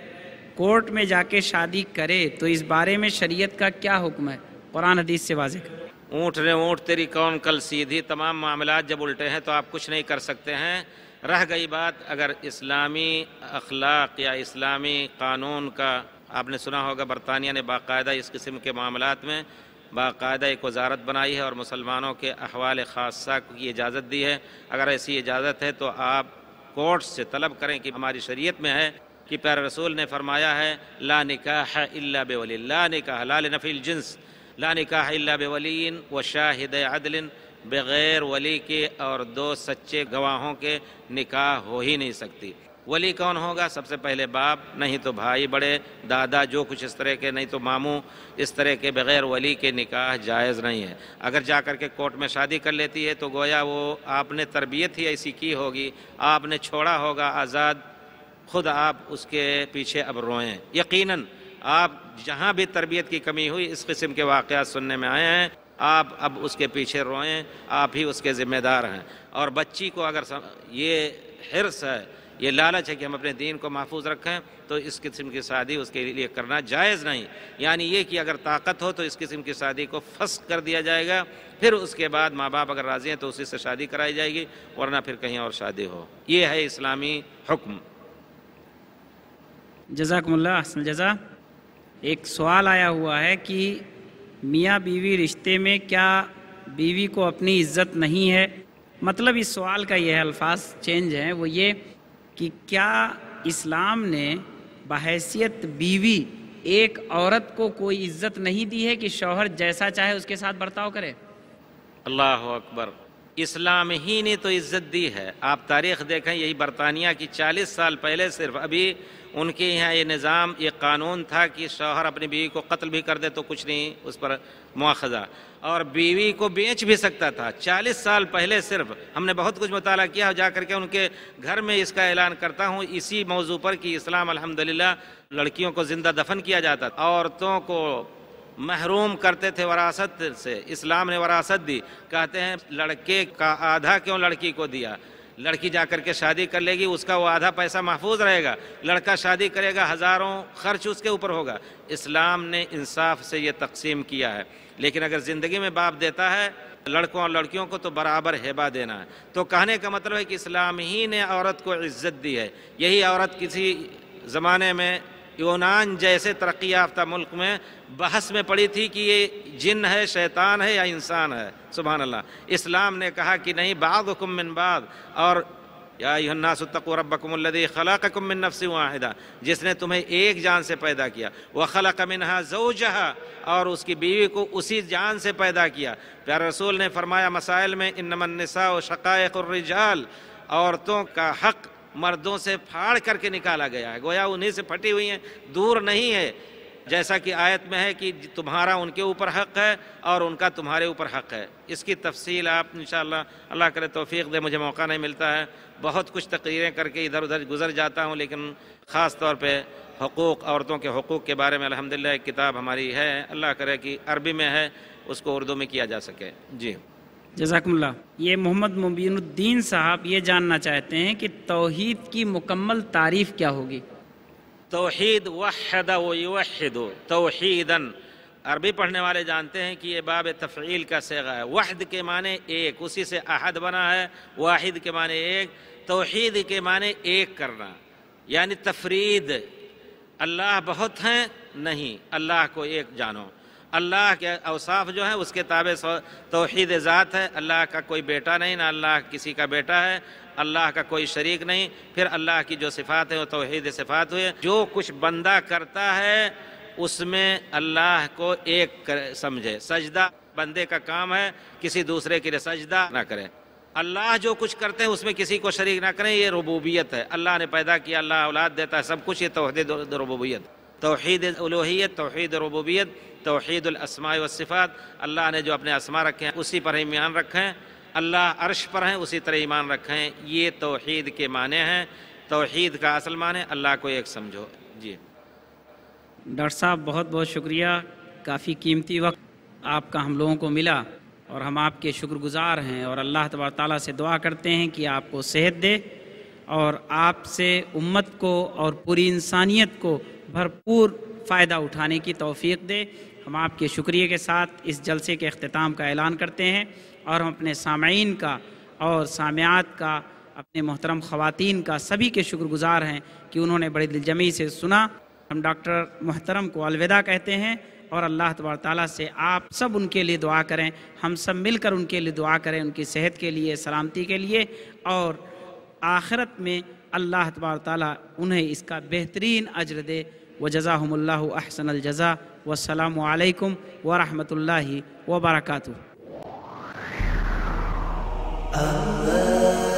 कोर्ट में जाके शादी करे तो इस बारे में शरीयत का क्या हुक्म है कुरान हदीस से वाजे कर ऊँट रे ऊँट तेरी कौन कल सीधी तमाम मामला जब उल्टे हैं तो आप कुछ नहीं कर सकते हैं रह गई बात अगर इस्लामी अखलाक या इस्लामी कानून का आपने सुना होगा बरतानिया ने बाकायदा इस किस्म के मामला में बाकायदा एक वजारत बनाई है और मुसलमानों के अहवाल खासा की इजाज़त दी है अगर ऐसी इजाज़त है तो आप कोर्ट से तलब करें कि हमारी शरीयत में है कि प्यार रसूल ने फरमाया है ला निकाह इल्ला बेवली ला निकाह लाल नफील जिन्स ला निकाह इल्ला बेवलीन व शाहिद अदलिन बग़ैर वली के और दो सच्चे गवाहों के निकाह हो ही नहीं सकती वली कौन होगा सबसे पहले बाप नहीं तो भाई बड़े दादा जो कुछ इस तरह के नहीं तो मामू इस तरह के बग़ैर वली के निकाह जायज़ नहीं है अगर जा कर के कोर्ट में शादी कर लेती है तो गोया वो आपने तरबियत ही ऐसी की होगी आपने छोड़ा होगा आज़ाद ख़ुद आप उसके पीछे अब रोएं यकीनन आप जहाँ भी तरबियत की कमी हुई इस किस्म के वाक़ सुनने में आए हैं आप अब उसके पीछे रोएं आप ही उसके ज़िम्मेदार हैं और बच्ची को अगर सम... ये हिरस है ये लालच है कि हम अपने दीन को महफूज रखें तो इस किस्म की शादी उसके लिए करना जायज़ नहीं यानी ये कि अगर ताकत हो तो इस किस्म की शादी को फस्क कर दिया जाएगा फिर उसके बाद माँ बाप अगर राज़ी हैं तो उसी से शादी कराई जाएगी वरना फिर कहीं और शादी हो ये है इस्लामी हुक्म जजाकमल्ला हसन जजा एक सवाल आया हुआ है कि मियाँ बीवी रिश्ते में क्या बीवी को अपनी इज्जत नहीं है मतलब इस सवाल का यह अल्फाज चेंज है वो ये कि क्या इस्लाम ने बहसीत बीवी एक औरत को कोई इज्जत नहीं दी है कि शौहर जैसा चाहे उसके साथ बर्ताव करे अल्लाह अकबर इस्लाम ही ने तो इज्जत दी है आप तारीख देखें यही बरतानिया की 40 साल पहले सिर्फ अभी उनके यहाँ ये निज़ाम ये कानून था कि शौहर अपनी बीवी को कत्ल भी कर दे तो कुछ नहीं उस पर मुआखजा और बीवी को बेच भी सकता था चालीस साल पहले सिर्फ हमने बहुत कुछ मताल किया जा करके उनके घर में इसका ऐलान करता हूँ इसी मौजू पर कि इस्लाम अलहमदिल्ला लड़कियों को ज़िंदा दफन किया जाता था औरतों को महरूम करते थे वरासत से इस्लाम ने वरासत दी कहते हैं लड़के का आधा क्यों लड़की को दिया लड़की जा कर के शादी कर लेगी उसका वो आधा पैसा महफूज रहेगा लड़का शादी करेगा हज़ारों खर्च उसके ऊपर होगा इस्लाम ने इंसाफ से ये तकसीम किया है लेकिन अगर ज़िंदगी में बाप देता है लड़कों और लड़कियों को तो बराबर हेबा देना है तो कहने का मतलब है कि इस्लाम ही ने औरत को इज्जत दी है यही औरत किसी ज़माने में यूनान जैसे तरक्की याफ्ता मुल्क में बहस में पड़ी थी कि ये जिन है शैतान है या इंसान है सुबहान अल्लाह इस्लाम ने कहा कि नहीं बाद हुकुमिन बाद और यासतको रबकमदी खलाक मिन नफसी वाहिदा जिसने तुम्हें एक जान से पैदा किया वह खलक मिनहा जहा और उसकी बीवी को उसी जान से पैदा किया प्यार रसूल ने फरमाया मसाइल में इन नमनसा शक़ाक़ुर्रजाल औरतों का हक़ मर्दों से फाड़ करके निकाला गया है गोया उन्हीं से फटी हुई हैं दूर नहीं है जैसा कि आयत में है कि तुम्हारा उनके ऊपर हक है और उनका तुम्हारे ऊपर हक है इसकी तफसील आप इन अल्लाह करे तोफ़ी दे मुझे मौका नहीं मिलता है बहुत कुछ तकरीरें करके इधर उधर गुजर जाता हूँ लेकिन ख़ास तौर पर हकूक़ औरतों के हकूक़ के बारे में अलहमदिल्ला एक किताब हमारी है अल्लाह करे कि अरबी में है उसको उर्दू में किया जा सके जी जजाकमल्ला ये मोहम्मद मुबीनुद्दीन साहब ये जानना चाहते हैं कि तोहद की मुकम्मल तारीफ क्या होगी तोहद वहद वहद अरबी पढ़ने वाले जानते हैं कि ये बाब तफ़ील का सेगा है वहद के माने एक उसी से अहद बना है वाहिद के माने एक तोहद के माने एक करना यानी तफरीद अल्लाह बहुत हैं नहीं अल्लाह को एक जानो अल्लाह के अवसाफ जो है उसके ताबे तोहद ज़ात है अल्लाह का कोई बेटा नहीं ना अल्लाह किसी का बेटा है अल्लाह का कोई शरीक नहीं फिर अल्लाह की जो सिफ़ात है वो तोहद सिफ़ात हुए जो कुछ बंदा करता है उसमें अल्लाह को एक समझे सजदा बंदे का काम है किसी दूसरे के लिए सजदा ना करें अल्लाह जो कुछ करते हैं उसमें किसी को शरीक ना करें ये रबूबियत है अल्लाह ने पैदा किया अल्लाह औलाद देता है सब कुछ ये तोहद रबूबियत है तोहद उलोहियत तोहद रबूबियत तोहद असमा वफ़ात अल्लाह ने जो अपने आसमा रखे हैं उसी पर ईमान रखें अल्लाह अर्श पर हैं उसी तरह ईमान रखें ये तोहद के माने हैं तोहीद का असल माने अल्लाह को एक समझो जी डॉक्टर साहब बहुत बहुत शुक्रिया काफ़ी कीमती वक्त आपका हम लोगों को मिला और हम आपके शुक्रगुजार हैं और अल्लाह तबार ताली से दुआ करते हैं कि आपको सेहत दे और आपसे उम्मत को और पूरी इंसानियत को भरपूर फ़ायदा उठाने की तोफ़ी दे हम आपके शुक्रिया के साथ इस जलसे के अख्ताम का ऐलान करते हैं और हम अपने सामीन का और सामियात का अपने मोहतरम ख़वान का सभी के शुक्रगुजार हैं कि उन्होंने बड़ी दिलजमी से सुना हम डॉक्टर मोहतरम को अलविदा कहते हैं और अल्लाह तबार से आप सब उनके लिए दुआ करें हम सब मिलकर उनके लिए दुआ करें उनकी सेहत के लिए सलामती के लिए और आखिरत में अल्लाह तबार उन्हें इसका बेहतरीन अजर दे وجزاهم الله أحسن الجزاء والسلام عليكم ورحمة الله وبركاته